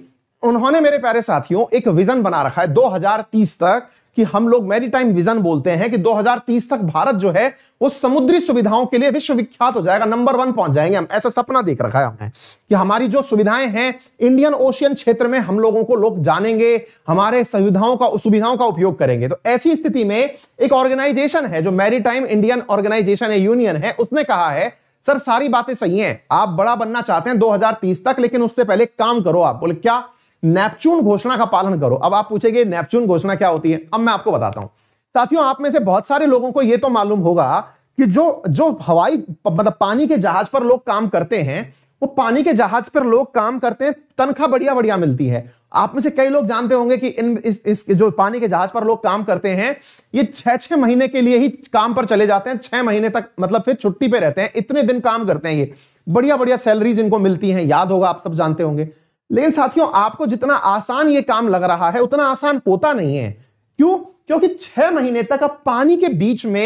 उन्होंने मेरे प्यारे साथियों एक विजन बना रखा है 2030 तक कि हम लोग मैरीटाइम विजन बोलते हैं कि 2030 तक भारत जो है वो समुद्री सुविधाओं के लिए विश्वविख्यात हो जाएगा नंबर वन पहुंच जाएंगे हम ऐसा सपना देख रखा है हमने कि हमारी जो सुविधाएं हैं इंडियन ओशियन क्षेत्र में हम लोगों को लोग जानेंगे हमारे सुविधाओं का सुविधाओं का उपयोग करेंगे तो ऐसी स्थिति में एक ऑर्गेनाइजेशन है जो मैरीटाइम इंडियन ऑर्गेनाइजेशन है यूनियन है उसने कहा है सर सारी बातें सही हैं आप बड़ा बनना चाहते हैं 2030 तक लेकिन उससे पहले काम करो आप बोले क्या नेपच्यून घोषणा का पालन करो अब आप पूछेंगे नेपच्यून घोषणा क्या होती है अब मैं आपको बताता हूं साथियों आप में से बहुत सारे लोगों को यह तो मालूम होगा कि जो जो हवाई मतलब पानी के जहाज पर लोग काम करते हैं वो पानी के जहाज पर लोग काम करते हैं तनख्वाह बढ़िया बढ़िया मिलती है आप में से कई लोग जानते होंगे कि इन इस, इस जो पानी के जहाज पर लोग काम करते हैं ये छह छह महीने के लिए ही काम पर चले जाते हैं छह महीने तक मतलब फिर छुट्टी पे रहते हैं इतने दिन काम करते हैं ये बढ़िया बढ़िया सैलरीज इनको मिलती हैं याद होगा आप सब जानते होंगे लेकिन साथियों आपको जितना आसान ये काम लग रहा है उतना आसान होता नहीं है क्यों क्योंकि छह महीने तक आप पानी के बीच में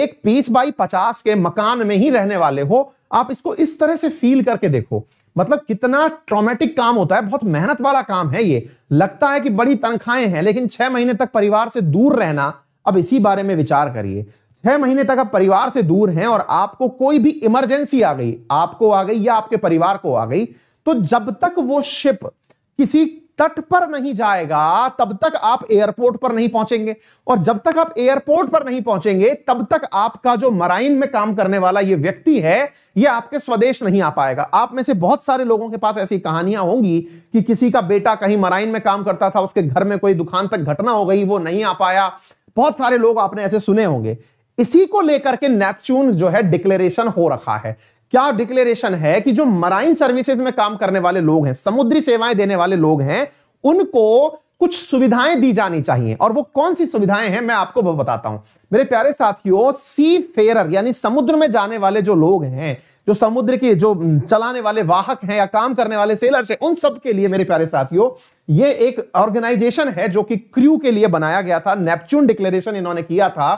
एक बीस बाई पचास के मकान में ही रहने वाले हो आप इसको इस तरह से फील करके देखो मतलब कितना ट्रॉमेटिक काम होता है बहुत मेहनत वाला काम है ये लगता है कि बड़ी तनख्वाहें हैं लेकिन छह महीने तक परिवार से दूर रहना अब इसी बारे में विचार करिए छह महीने तक आप परिवार से दूर हैं और आपको कोई भी इमरजेंसी आ गई आपको आ गई या आपके परिवार को आ गई तो जब तक वो शिप किसी तट पर नहीं जाएगा तब तक आप एयरपोर्ट पर नहीं पहुंचेंगे और जब तक आप एयरपोर्ट पर नहीं पहुंचेंगे तब तक आपका जो मराइन में काम करने वाला ये व्यक्ति है ये आपके स्वदेश नहीं आ पाएगा आप में से बहुत सारे लोगों के पास ऐसी कहानियां होंगी कि किसी का बेटा कहीं मराइन में काम करता था उसके घर में कोई दुकान तक घटना हो गई वो नहीं आ पाया बहुत सारे लोग आपने ऐसे सुने होंगे इसी को लेकर के नेपच्यून जो है डिक्लेरेशन हो रखा है क्या डिक्लेरेशन है कि जो मराइन सर्विसेज में काम करने वाले लोग हैं समुद्री सेवाएं देने वाले लोग हैं उनको कुछ सुविधाएं दी जानी चाहिए और वो कौन सी सुविधाएं हैं मैं आपको बताता हूं मेरे प्यारे साथियों सी फेयर यानी समुद्र में जाने वाले जो लोग हैं जो समुद्र के जो चलाने वाले वाहक हैं या काम करने वाले सेलर्स हैं उन सब के लिए मेरे प्यारे साथियों ये एक ऑर्गेनाइजेशन है जो कि क्रू के लिए बनाया गया था नेपच्यून डिक्लेरेशन इन्होंने किया था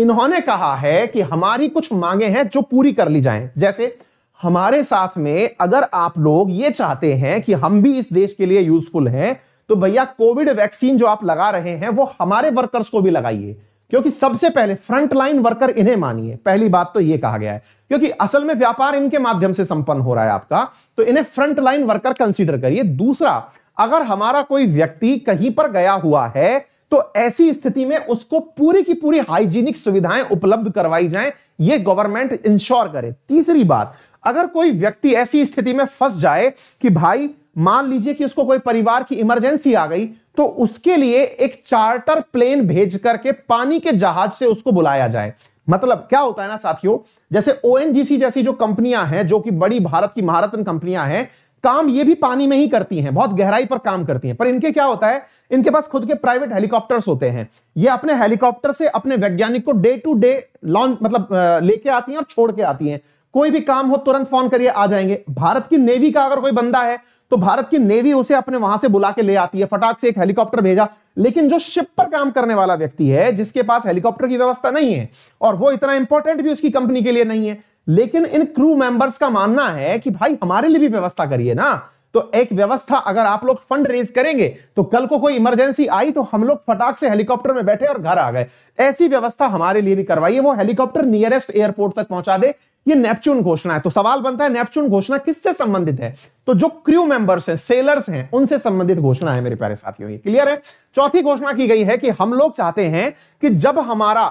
इन्होंने कहा है कि हमारी कुछ मांगे हैं जो पूरी कर ली जाएं जैसे हमारे साथ में अगर आप लोग ये चाहते हैं कि हम भी इस देश के लिए यूजफुल हैं तो भैया कोविड वैक्सीन जो आप लगा रहे हैं वो हमारे वर्कर्स को भी लगाइए क्योंकि सबसे पहले फ्रंटलाइन वर्कर इन्हें मानिए पहली बात तो यह कहा गया है क्योंकि असल में व्यापार इनके माध्यम से संपन्न हो रहा है आपका तो इन्हें फ्रंटलाइन वर्कर कंसीडर करिए दूसरा अगर हमारा कोई व्यक्ति कहीं पर गया हुआ है तो ऐसी स्थिति में उसको पूरी की पूरी हाइजीनिक सुविधाएं उपलब्ध करवाई जाएं यह गवर्नमेंट इंश्योर करे तीसरी बात अगर कोई व्यक्ति ऐसी स्थिति में फंस जाए कि भाई मान लीजिए कि उसको कोई परिवार की इमरजेंसी आ गई तो उसके लिए एक चार्टर प्लेन भेज करके पानी के जहाज से उसको बुलाया जाए मतलब क्या होता है ना साथियों जैसे ओएनजीसी जैसी जो कंपनियां हैं जो कि बड़ी भारत की महारत्न कंपनियां हैं काम ये भी पानी में ही करती हैं बहुत गहराई पर काम करती हैं पर इनके क्या होता है इनके पास खुद के प्राइवेट हेलीकॉप्टर्स होते हैं ये अपने हेलीकॉप्टर से अपने वैज्ञानिक को डे टू डे लॉन्च मतलब लेके आती हैं और छोड़ के आती हैं कोई भी काम हो तुरंत फोन करिए आ जाएंगे भारत की नेवी का अगर कोई बंदा है तो भारत की नेवी उसे अपने वहां से बुला के ले आती है फटाक से एक हेलीकॉप्टर भेजा लेकिन जो शिप पर काम करने वाला व्यक्ति है जिसके पास हेलीकॉप्टर की व्यवस्था नहीं है और वो इतना इंपॉर्टेंट भी उसकी कंपनी के लिए नहीं है लेकिन इन क्रू मेंबर्स का मानना है कि भाई हमारे लिए भी व्यवस्था करिए ना तो एक व्यवस्था अगर आप लोग फंड रेज करेंगे तो कल को कोई इमरजेंसी आई तो हम लोग फटाक से हेलीकॉप्टर में बैठे और घर आ गए ऐसी व्यवस्था हमारे लिए भी करवाइए वो हेलीकॉप्टर नियरेस्ट एयरपोर्ट तक पहुंचा दे ये नेपच्यून घोषणा है तो सवाल बनता है नेपच्यून घोषणा किससे संबंधित है तो जो क्रू मेंबर्स हैं सेलर्स हैं उनसे संबंधित घोषणा है मेरे प्यारे साथियों क्लियर है चौथी घोषणा की गई है कि हम लोग चाहते हैं कि जब हमारा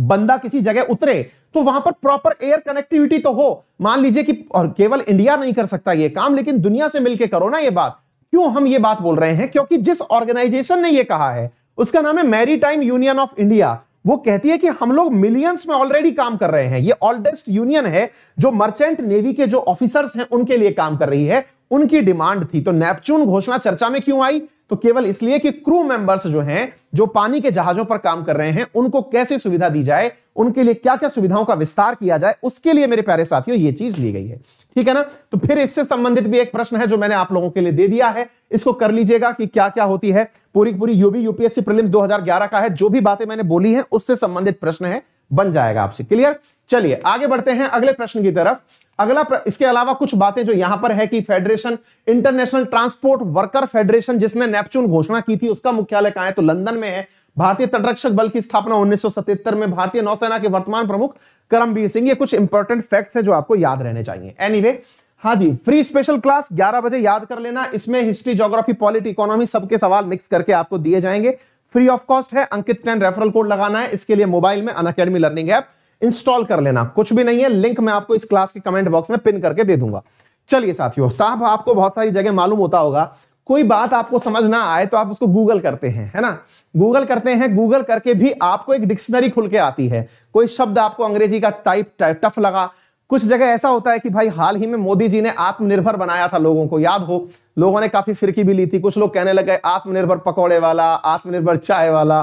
बंदा किसी जगह उतरे तो वहां पर प्रॉपर एयर कनेक्टिविटी तो हो मान लीजिए कि और केवल इंडिया नहीं कर सकता ये काम लेकिन दुनिया से मिलकर करो ना ये बात क्यों हम ये बात बोल रहे हैं क्योंकि जिस ऑर्गेनाइजेशन ने ये कहा है उसका नाम है maritime union of India वो कहती है कि हम लोग मिलियंस में ऑलरेडी काम कर रहे हैं ये ऑल्डेस्ट यूनियन है जो मर्चेंट नेवी के जो ऑफिसर्स हैं उनके लिए काम कर रही है उनकी डिमांड थी तो नेपच्यून घोषणा चर्चा में क्यों आई तो केवल इसलिए कि क्रू मेंबर्स जो हैं जो पानी के जहाजों पर काम कर रहे हैं उनको कैसे सुविधा दी जाए उनके लिए क्या क्या सुविधाओं का विस्तार किया जाए उसके लिए मेरे प्यारे साथियों ये चीज ली गई है ठीक है ना तो फिर इससे संबंधित भी एक प्रश्न है जो मैंने आप लोगों के लिए दे दिया है इसको कर लीजिएगा कि क्या क्या होती है पूरी पूरी यूबी यूपीएससी प्रिलिम्स 2011 का है जो भी बातें मैंने बोली है उससे संबंधित प्रश्न है बन जाएगा आपसे क्लियर चलिए आगे बढ़ते हैं अगले प्रश्न की तरफ अगला इसके अलावा कुछ बातें जो यहां पर है कि federation international transport worker federation जिसने नेपचून घोषणा की थी उसका मुख्यालय कहां है तो लंदन में है भारतीय तटरक्षक बल की स्थापना 1977 में भारतीय नौसेना के वर्तमान प्रमुख करमवीर सिंह ये कुछ इंपॉर्टेंट फैक्ट्स है जो आपको याद रहने चाहिए एनी anyway, हाँ जी फ्री स्पेशल क्लास 11 बजे याद कर लेना इसमें हिस्ट्री ज्योग्राफी पॉलिटी इकोनॉमी सबके सवाल मिक्स करके आपको दिए जाएंगे फ्री ऑफ कॉस्ट है अंकित टेन रेफरल कोड लगाना है इसके लिए मोबाइल में अन लर्निंग ऐप इंस्टॉल कर लेना कुछ भी नहीं है लिंक मैं आपको इस क्लास के कमेंट बॉक्स में पिन करके दे दूंगा चलिए साथियों साहब आपको बहुत सारी जगह मालूम होता होगा कोई बात आपको समझ ना आए तो आप उसको गूगल करते हैं है ना गूगल करते हैं गूगल करके भी आपको एक डिक्शनरी खुल के आती है कोई शब्द आपको अंग्रेजी का टाइप टफ लगा कुछ जगह ऐसा होता है कि भाई हाल ही में मोदी जी ने आत्मनिर्भर बनाया था लोगों को याद हो लोगों ने काफी फिरकी भी ली थी कुछ लोग कहने लगे आत्मनिर्भर पकौड़े वाला आत्मनिर्भर चाय वाला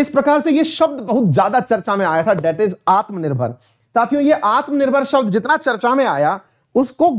इस प्रकार से यह शब्द बहुत ज्यादा चर्चा में आया था डेट इज आत्मनिर्भर साथियों ये आत्मनिर्भर शब्द जितना चर्चा में आया उसको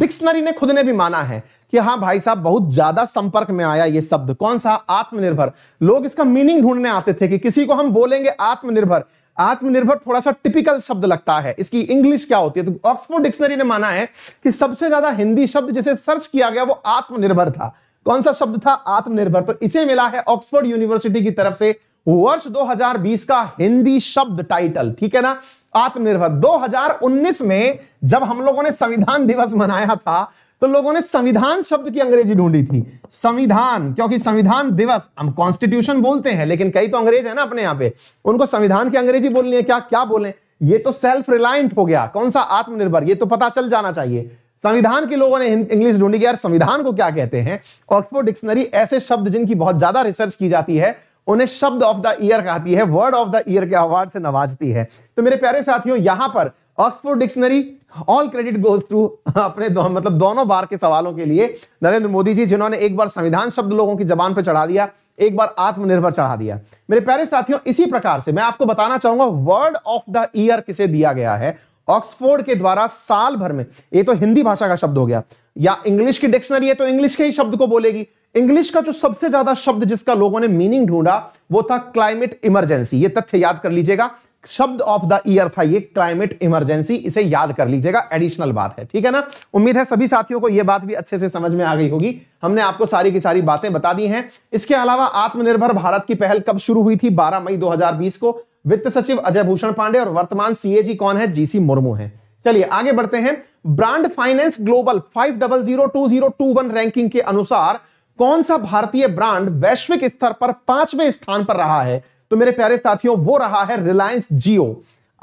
डिक्शनरी ने खुद ने भी माना है कि हाँ भाई साहब बहुत ज्यादा संपर्क में आया ये शब्द कौन सा आत्मनिर्भर लोग इसका मीनिंग ढूंढने आते थे कि किसी को हम बोलेंगे आत्मनिर्भर आत्मनिर्भर थोड़ा सा टिपिकल शब्द लगता है इसकी इंग्लिश क्या होती है तो ऑक्सफोर्ड डिक्शनरी ने माना है कि सबसे ज्यादा हिंदी शब्द जिसे सर्च किया गया वो आत्मनिर्भर था कौन सा शब्द था आत्मनिर्भर तो इसे मिला है ऑक्सफोर्ड यूनिवर्सिटी की तरफ से वर्ष 2020 का हिंदी शब्द टाइटल ठीक है ना आत्मनिर्भर 2019 में जब हम लोगों ने संविधान दिवस मनाया था तो लोगों ने संविधान शब्द की अंग्रेजी ढूंढी थी संविधान क्योंकि संविधान दिवस हम कॉन्स्टिट्यूशन बोलते हैं लेकिन कई तो अंग्रेज है ना अपने यहां पे उनको संविधान की अंग्रेजी बोलनी है क्या क्या बोले ये तो सेल्फ रिलायंट हो गया कौन सा आत्मनिर्भर ये तो पता चल जाना चाहिए संविधान के लोगों ने इंग्लिश ढूंढी यार संविधान को क्या कहते हैं ऑक्सफोर्ड डिक्शनरी ऐसे शब्द जिनकी बहुत ज्यादा रिसर्च की जाती है उन्हें शब्द ऑफ द ईयर कहती है वर्ड ऑफ द ईयर के अवार्ड से नवाजती है तो मेरे प्यारे साथियों यहां पर Oxford dictionary all credit goes to अपने दो, मतलब दोनों बार के सवालों के लिए नरेंद्र मोदी जी जिन्होंने एक बार संविधान शब्द लोगों की जबान पर चढ़ा दिया एक बार आत्मनिर्भर चढ़ा दिया मेरे प्यारे साथियों इसी प्रकार से मैं आपको बताना चाहूंगा वर्ड ऑफ द ईयर किसे दिया गया है ऑक्सफोर्ड के द्वारा साल भर में ये तो हिंदी भाषा का शब्द हो गया या इंग्लिश की डिक्शनरी है तो इंग्लिश के ही शब्द को बोलेगी इंग्लिश का जो सबसे ज्यादा शब्द जिसका लोगों ने मीनिंग ढूंढा वो था क्लाइमेट इमरजेंसी ये तथ्य याद कर लीजिएगा शब्द ऑफ द ईयर था ये क्लाइमेट इमरजेंसी इसे याद कर लीजिएगा एडिशनल बात है ठीक है ना उम्मीद है सभी साथियों को यह बात भी अच्छे से समझ में आ गई होगी हमने आपको सारी की सारी बातें बता दी हैं इसके अलावा आत्मनिर्भर भारत की पहल कब शुरू हुई थी 12 मई 2020 को वित्त सचिव अजय भूषण पांडे और वर्तमान सीएजी कौन है जीसी मुर्मू है चलिए आगे बढ़ते हैं brand finance global five double zero zero two two one ranking के अनुसार कौन सा भारतीय ब्रांड वैश्विक स्तर पर पांचवें स्थान पर रहा है तो मेरे प्यारे साथियों वो रहा है रिलायंस जियो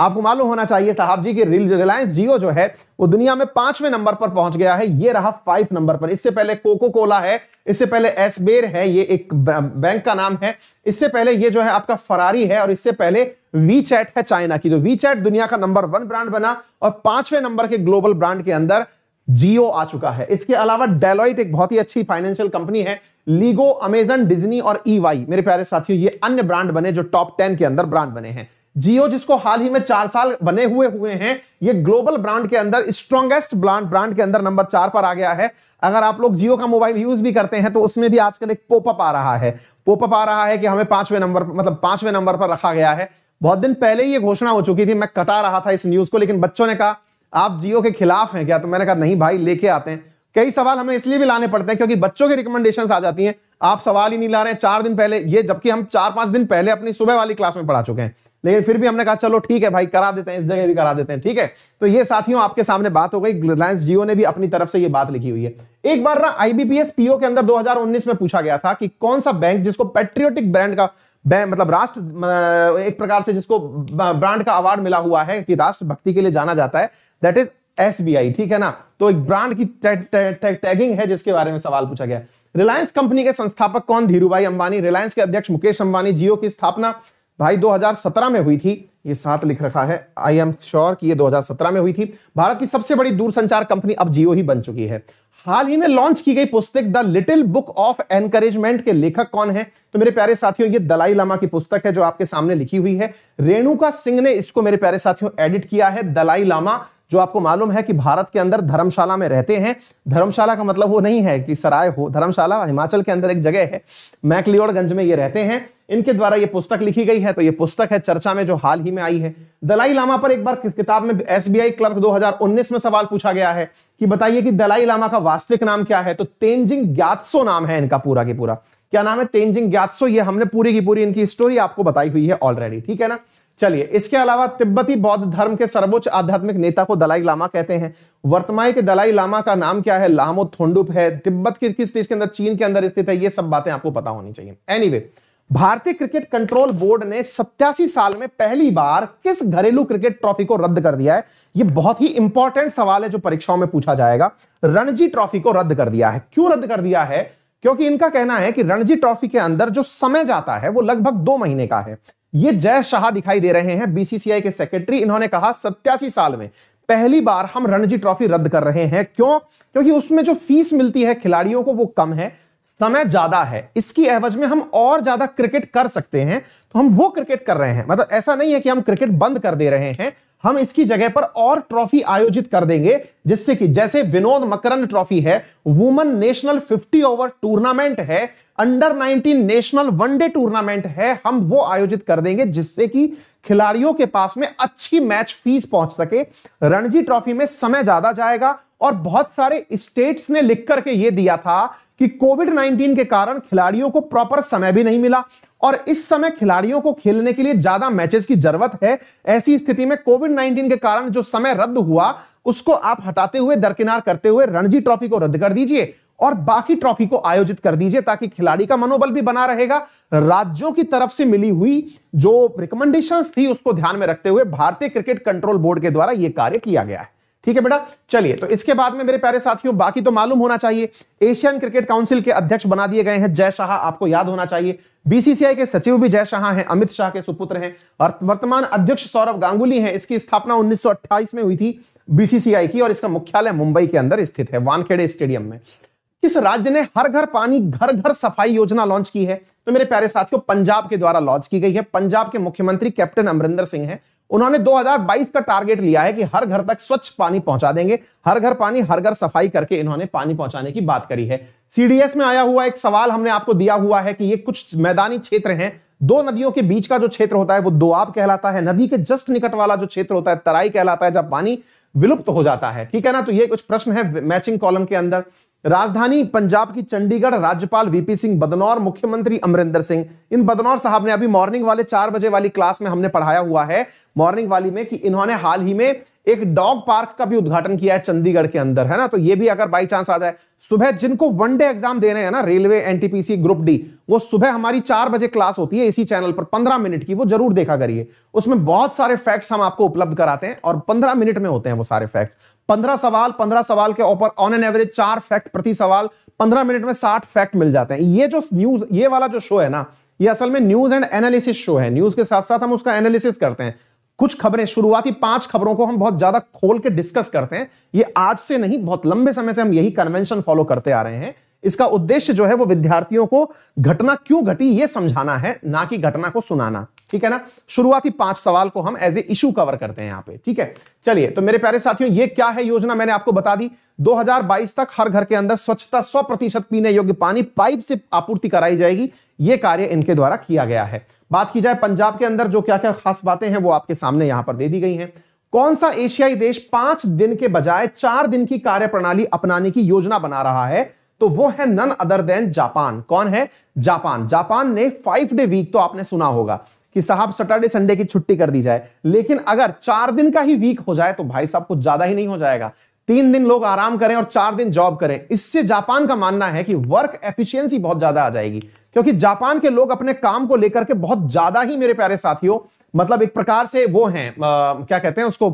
आपको मालूम होना चाहिए साहब जी कि रिलायंस जियो जो है वो दुनिया में पांचवें नंबर पर पहुंच गया है ये रहा फाइव नंबर पर इससे पहले कोको कोला है इससे पहले एसबेर है ये एक बैंक का नाम है इससे पहले ये जो है आपका फरारी है और इससे पहले वी चैट है चाइना की तो वी चैट दुनिया का नंबर वन ब्रांड बना और पांचवें नंबर के ग्लोबल ब्रांड के अंदर जियो आ चुका है इसके अलावा डेलॉइट एक बहुत ही अच्छी फाइनेंशियल कंपनी है लीगो अमेजन डिजनी और ई e मेरे प्यारे साथियों ये अन्य ब्रांड बने जो टॉप टेन के अंदर ब्रांड बने हैं जियो जिसको हाल ही में चार साल बने हुए हुए हैं ये ग्लोबल ब्रांड के अंदर स्ट्रॉन्गेस्ट ब्रांड ब्रांड के अंदर नंबर चार पर आ गया है अगर आप लोग जियो का मोबाइल यूज भी करते हैं तो उसमें भी आजकल एक पोपअप आ रहा है पोपअप आ रहा है कि हमें पांचवें नंबर मतलब पांचवें नंबर पर रखा गया है बहुत दिन पहले ही ये घोषणा हो चुकी थी मैं कटा रहा था इस न्यूज को लेकिन बच्चों ने कहा आप जियो के खिलाफ हैं क्या तो मैंने कहा नहीं भाई लेके आते हैं कई सवाल हमें इसलिए भी लाने पड़ते हैं क्योंकि बच्चों की रिकमेंडेशन आ जाती हैं आप सवाल ही नहीं ला रहे हैं चार दिन पहले ये जबकि हम चार पांच दिन पहले अपनी सुबह वाली क्लास में पढ़ा चुके हैं लेकिन फिर भी हमने कहा चलो ठीक है भाई करा देते हैं इस जगह भी करा देते हैं ठीक है तो ये साथियों आपके सामने बात हो गई रिलायंस जियो ने भी अपनी तरफ से ये बात लिखी हुई है एक बार ना आईबीपीएस पीओ के अंदर 2019 में पूछा गया था कि कौन सा बैंक जिसको पेट्रियोटिक ब्रांड का मतलब राष्ट्र एक प्रकार से जिसको ब्रांड का अवार्ड मिला हुआ है कि राष्ट्रभक्ति के लिए जाना जाता है दैट इज एस ठीक है ना तो एक ब्रांड की टैगिंग है जिसके बारे में सवाल पूछा गया रिलायंस कंपनी के संस्थापक कौन धीरूभाई अंबानी रिलायंस के अध्यक्ष मुकेश अंबानी जियो की स्थापना भाई 2017 में हुई थी ये साथ लिख रखा है आई एम श्योर कि ये 2017 में हुई थी भारत की सबसे बड़ी दूरसंचार कंपनी अब जियो ही बन चुकी है हाल ही में लॉन्च की गई पुस्तक the little book of encouragement के लेखक कौन है तो मेरे प्यारे साथियों ये दलाई लामा की पुस्तक है जो आपके सामने लिखी हुई है रेणुका सिंह ने इसको मेरे प्यारे साथियों एडिट किया है दलाई लामा जो आपको मालूम है कि भारत के अंदर धर्मशाला में रहते हैं धर्मशाला का मतलब वो नहीं है कि सराय हो धर्मशाला हिमाचल के अंदर एक जगह है मैकलियोड़गंज में ये रहते हैं इनके द्वारा ये पुस्तक लिखी गई है तो ये पुस्तक है चर्चा में जो हाल ही में आई है दलाई लामा पर एक बार किताब में आई क्लर्क 2019 में सवाल पूछा गया है कि बताइए कि दलाई लामा का वास्तविक नाम क्या है तो तेंजिंग ग्यात्सो नाम है इनका पूरा के पूरा क्या नाम है तेंजिंग ग्यात्सो ये हमने पूरी की पूरी इनकी स्टोरी आपको बताई हुई है ऑलरेडी ठीक है ना चलिए इसके अलावा तिब्बती बौद्ध धर्म के सर्वोच्च आध्यात्मिक नेता को दलाई लामा कहते हैं वर्तमान के दलाई लामा का नाम क्या है लामो थोंडुप है तिब्बत के किस देश के अंदर चीन के अंदर स्थित है ये सब बातें आपको पता होनी चाहिए एनीवे anyway, भारतीय क्रिकेट कंट्रोल बोर्ड ने सत्यासी साल में पहली बार किस घरेलू क्रिकेट ट्रॉफी को रद्द कर दिया है यह बहुत ही इंपॉर्टेंट सवाल है जो परीक्षाओं में पूछा जाएगा रणजी ट्रॉफी को रद्द कर दिया है क्यों रद्द कर दिया है क्योंकि इनका कहना है कि रणजी ट्रॉफी के अंदर जो समय जाता है वो लगभग दो महीने का है ये जय शाह दिखाई दे रहे हैं बीसीसीआई के सेक्रेटरी इन्होंने कहा सत्यासी साल में पहली बार हम रणजी ट्रॉफी रद्द कर रहे हैं क्यों क्योंकि उसमें जो फीस मिलती है खिलाड़ियों को वो कम है समय ज्यादा है इसकी एवज में हम और ज्यादा क्रिकेट कर सकते हैं तो हम वो क्रिकेट कर रहे हैं मतलब ऐसा नहीं है कि हम क्रिकेट बंद कर दे रहे हैं हम इसकी जगह पर और ट्रॉफी आयोजित कर देंगे जिससे कि जैसे विनोद मकरन ट्रॉफी है वुमन नेशनल 50 ओवर टूर्नामेंट है अंडर 19 नेशनल वनडे टूर्नामेंट है हम वो आयोजित कर देंगे जिससे कि खिलाड़ियों के पास में अच्छी मैच फीस पहुंच सके रणजी ट्रॉफी में समय ज्यादा जाएगा और बहुत सारे स्टेट्स ने लिख करके ये दिया था कि कोविड 19 के कारण खिलाड़ियों को प्रॉपर समय भी नहीं मिला और इस समय खिलाड़ियों को खेलने के लिए ज्यादा मैचेस की जरूरत है ऐसी स्थिति में कोविड 19 के कारण जो समय रद्द हुआ उसको आप हटाते हुए दरकिनार करते हुए रणजी ट्रॉफी को रद्द कर दीजिए और बाकी ट्रॉफी को आयोजित कर दीजिए ताकि खिलाड़ी का मनोबल भी बना रहेगा राज्यों की तरफ से मिली हुई जो रिकमेंडेशंस थी उसको ध्यान में रखते हुए भारतीय क्रिकेट कंट्रोल बोर्ड के द्वारा यह कार्य किया गया है ठीक है बेटा चलिए तो इसके बाद में मेरे प्यारे साथियों बाकी तो मालूम होना चाहिए एशियन क्रिकेट काउंसिल के अध्यक्ष बना दिए गए हैं जय शाह आपको याद होना चाहिए बीसीसीआई के सचिव भी जय शाह हैं अमित शाह के सुपुत्र हैं और वर्तमान अध्यक्ष सौरभ गांगुली हैं इसकी स्थापना उन्नीस में हुई थी बीसीसीआई की और इसका मुख्यालय मुंबई के अंदर स्थित है वानखेड़े स्टेडियम में किस राज्य ने हर घर पानी घर घर सफाई योजना लॉन्च की है तो मेरे प्यारे साथियों पंजाब के द्वारा लॉन्च की गई है पंजाब के मुख्यमंत्री कैप्टन अमरिंदर सिंह हैं उन्होंने 2022 का टारगेट लिया है कि हर घर तक स्वच्छ पानी पहुंचा देंगे हर घर पानी हर घर सफाई करके इन्होंने पानी पहुंचाने की बात करी है सीडीएस में आया हुआ एक सवाल हमने आपको दिया हुआ है कि ये कुछ मैदानी क्षेत्र हैं दो नदियों के बीच का जो क्षेत्र होता है वो दोआब कहलाता है नदी के जस्ट निकट वाला जो क्षेत्र होता है तराई कहलाता है जब पानी विलुप्त हो जाता है ठीक है ना तो ये कुछ प्रश्न है मैचिंग कॉलम के अंदर राजधानी पंजाब की चंडीगढ़ राज्यपाल वीपी सिंह बदनौर मुख्यमंत्री अमरिंदर सिंह इन बदनौर साहब ने अभी मॉर्निंग वाले चार बजे वाली क्लास में हमने पढ़ाया हुआ है मॉर्निंग वाली में कि इन्होंने हाल ही में एक डॉग पार्क का भी उद्घाटन किया है चंडीगढ़ के अंदर है ना तो ये भी अगर बाई चांस आ जाए सुबह जिनको वन डे एग्जाम देने हैं ना रेलवे एनटीपीसी ग्रुप डी वो सुबह हमारी चार बजे क्लास होती है इसी चैनल पर पंद्रह मिनट की वो जरूर देखा करिए उसमें बहुत सारे फैक्ट्स हम आपको उपलब्ध कराते हैं और पंद्रह मिनट में होते हैं वो सारे फैक्ट्स पंद्रह सवाल पंद्रह सवाल के ऊपर ऑन एन एवरेज चार फैक्ट प्रति सवाल पंद्रह मिनट में साठ फैक्ट मिल जाते हैं ये जो न्यूज ये वाला जो शो है ना ये असल में न्यूज एंड एनालिसिस शो है न्यूज के साथ साथ हम उसका एनालिसिस करते हैं कुछ खबरें शुरुआती पांच खबरों को हम बहुत ज्यादा खोल के डिस्कस करते हैं ये आज से नहीं बहुत लंबे समय से हम यही कन्वेंशन फॉलो करते आ रहे हैं इसका उद्देश्य जो है वो विद्यार्थियों को घटना क्यों घटी ये समझाना है ना कि घटना को सुनाना ठीक है ना शुरुआती पांच सवाल को हम एज ए इशू कवर करते हैं यहां पे ठीक है चलिए तो मेरे प्यारे साथियों ये क्या है योजना मैंने आपको बता दी 2022 तक हर घर के अंदर स्वच्छता 100 प्रतिशत पीने योग्य पानी पाइप से आपूर्ति कराई जाएगी ये कार्य इनके द्वारा किया गया है बात की जाए पंजाब के अंदर जो क्या क्या खास बातें हैं वो आपके सामने यहां पर दे दी गई हैं कौन सा एशियाई देश पांच दिन के बजाय चार दिन की कार्य प्रणाली अपनाने की योजना बना रहा है तो वो है नन अदर देन जापान कौन है जापान जापान ने फाइव डे वीक तो आपने सुना होगा कि साहब सैटरडे संडे की छुट्टी कर दी जाए लेकिन अगर चार दिन का ही वीक हो जाए तो भाई साहब कुछ ज्यादा ही नहीं हो जाएगा तीन दिन लोग आराम करें और चार दिन जॉब करें इससे जापान का मानना है कि वर्क एफिशिएंसी बहुत ज्यादा आ जाएगी क्योंकि जापान के लोग अपने काम को लेकर के बहुत ज्यादा ही मेरे प्यारे साथियों मतलब एक प्रकार से वो हैं क्या कहते हैं उसको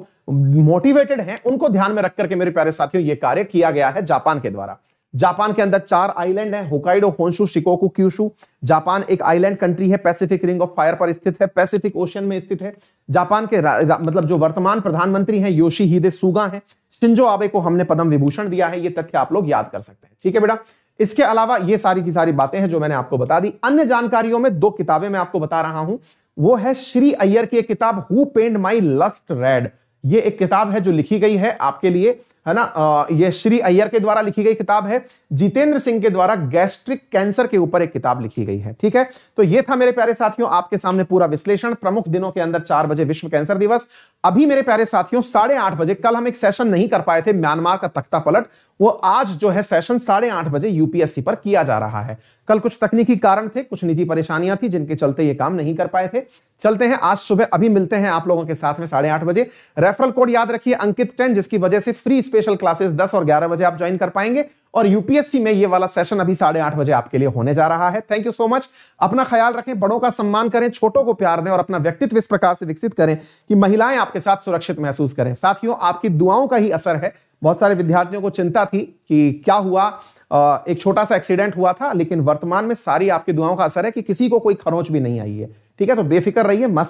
मोटिवेटेड हैं उनको ध्यान में रख करके मेरे प्यारे साथियों ये कार्य किया गया है जापान के द्वारा जापान के अंदर चार आइलैंड हैं Hokkaido Honshu Shikoku Kyushu Japan एक आइलैंड कंट्री है पैसिफिक रिंग ऑफ फायर पर स्थित है पैसिफिक ओशियन में स्थित है जापान के मतलब जो वर्तमान प्रधानमंत्री हैं योशी हिदे सुगा हैं शिंजो आबे को हमने पद्म विभूषण दिया है ये तथ्य आप लोग याद कर सकते हैं ठीक है बेटा इसके अलावा ये सारी की सारी बातें हैं जो मैंने आपको बता दी अन्य जानकारियों में दो किताबें मैं आपको बता रहा हूं वो है श्री अय्यर की एक किताब who paid my last red ये एक किताब है जो लिखी गई है आपके लिए है ना ये श्री अय्यर के द्वारा लिखी गई किताब है जितेंद्र सिंह के द्वारा गैस्ट्रिक कैंसर के ऊपर एक किताब लिखी गई है ठीक है तो ये था मेरे प्यारे साथियों आपके सामने पूरा विश्लेषण प्रमुख दिनों के अंदर चार बजे विश्व कैंसर दिवस अभी मेरे प्यारे साथियों साढ़े आठ बजे कल हम एक सेशन नहीं कर पाए थे म्यांमार का तख्ता पलट वो आज जो है सेशन साढ़े आठ बजे यूपीएससी पर किया जा रहा है कल कुछ तकनीकी कारण थे कुछ निजी परेशानियां थी जिनके चलते ये काम नहीं कर पाए थे चलते हैं आज सुबह अभी मिलते हैं आप लोगों के साथ में साढ़े आठ बजे रेफरल कोड याद रखिए अंकित टेन जिसकी वजह से फ्री स्पेशल क्लासेस दस और ग्यारह बजे आप ज्वाइन कर पाएंगे और यूपीएससी में ये वाला सेशन अभी साढ़े आठ बजे आपके लिए होने जा रहा है थैंक यू सो मच अपना ख्याल रखें बड़ों का सम्मान करें छोटों को प्यार दें और अपना व्यक्तित्व इस प्रकार से विकसित करें कि महिलाएं आपके साथ सुरक्षित महसूस करें साथियों आपकी दुआओं का ही असर है बहुत सारे विद्यार्थियों को चिंता थी कि क्या हुआ एक छोटा सा एक्सीडेंट हुआ था लेकिन वर्तमान में सारी आपकी दुआओं का असर है कि किसी को कोई खरोच भी नहीं आई है ठीक है तो बेफिक्र रहिए मस्त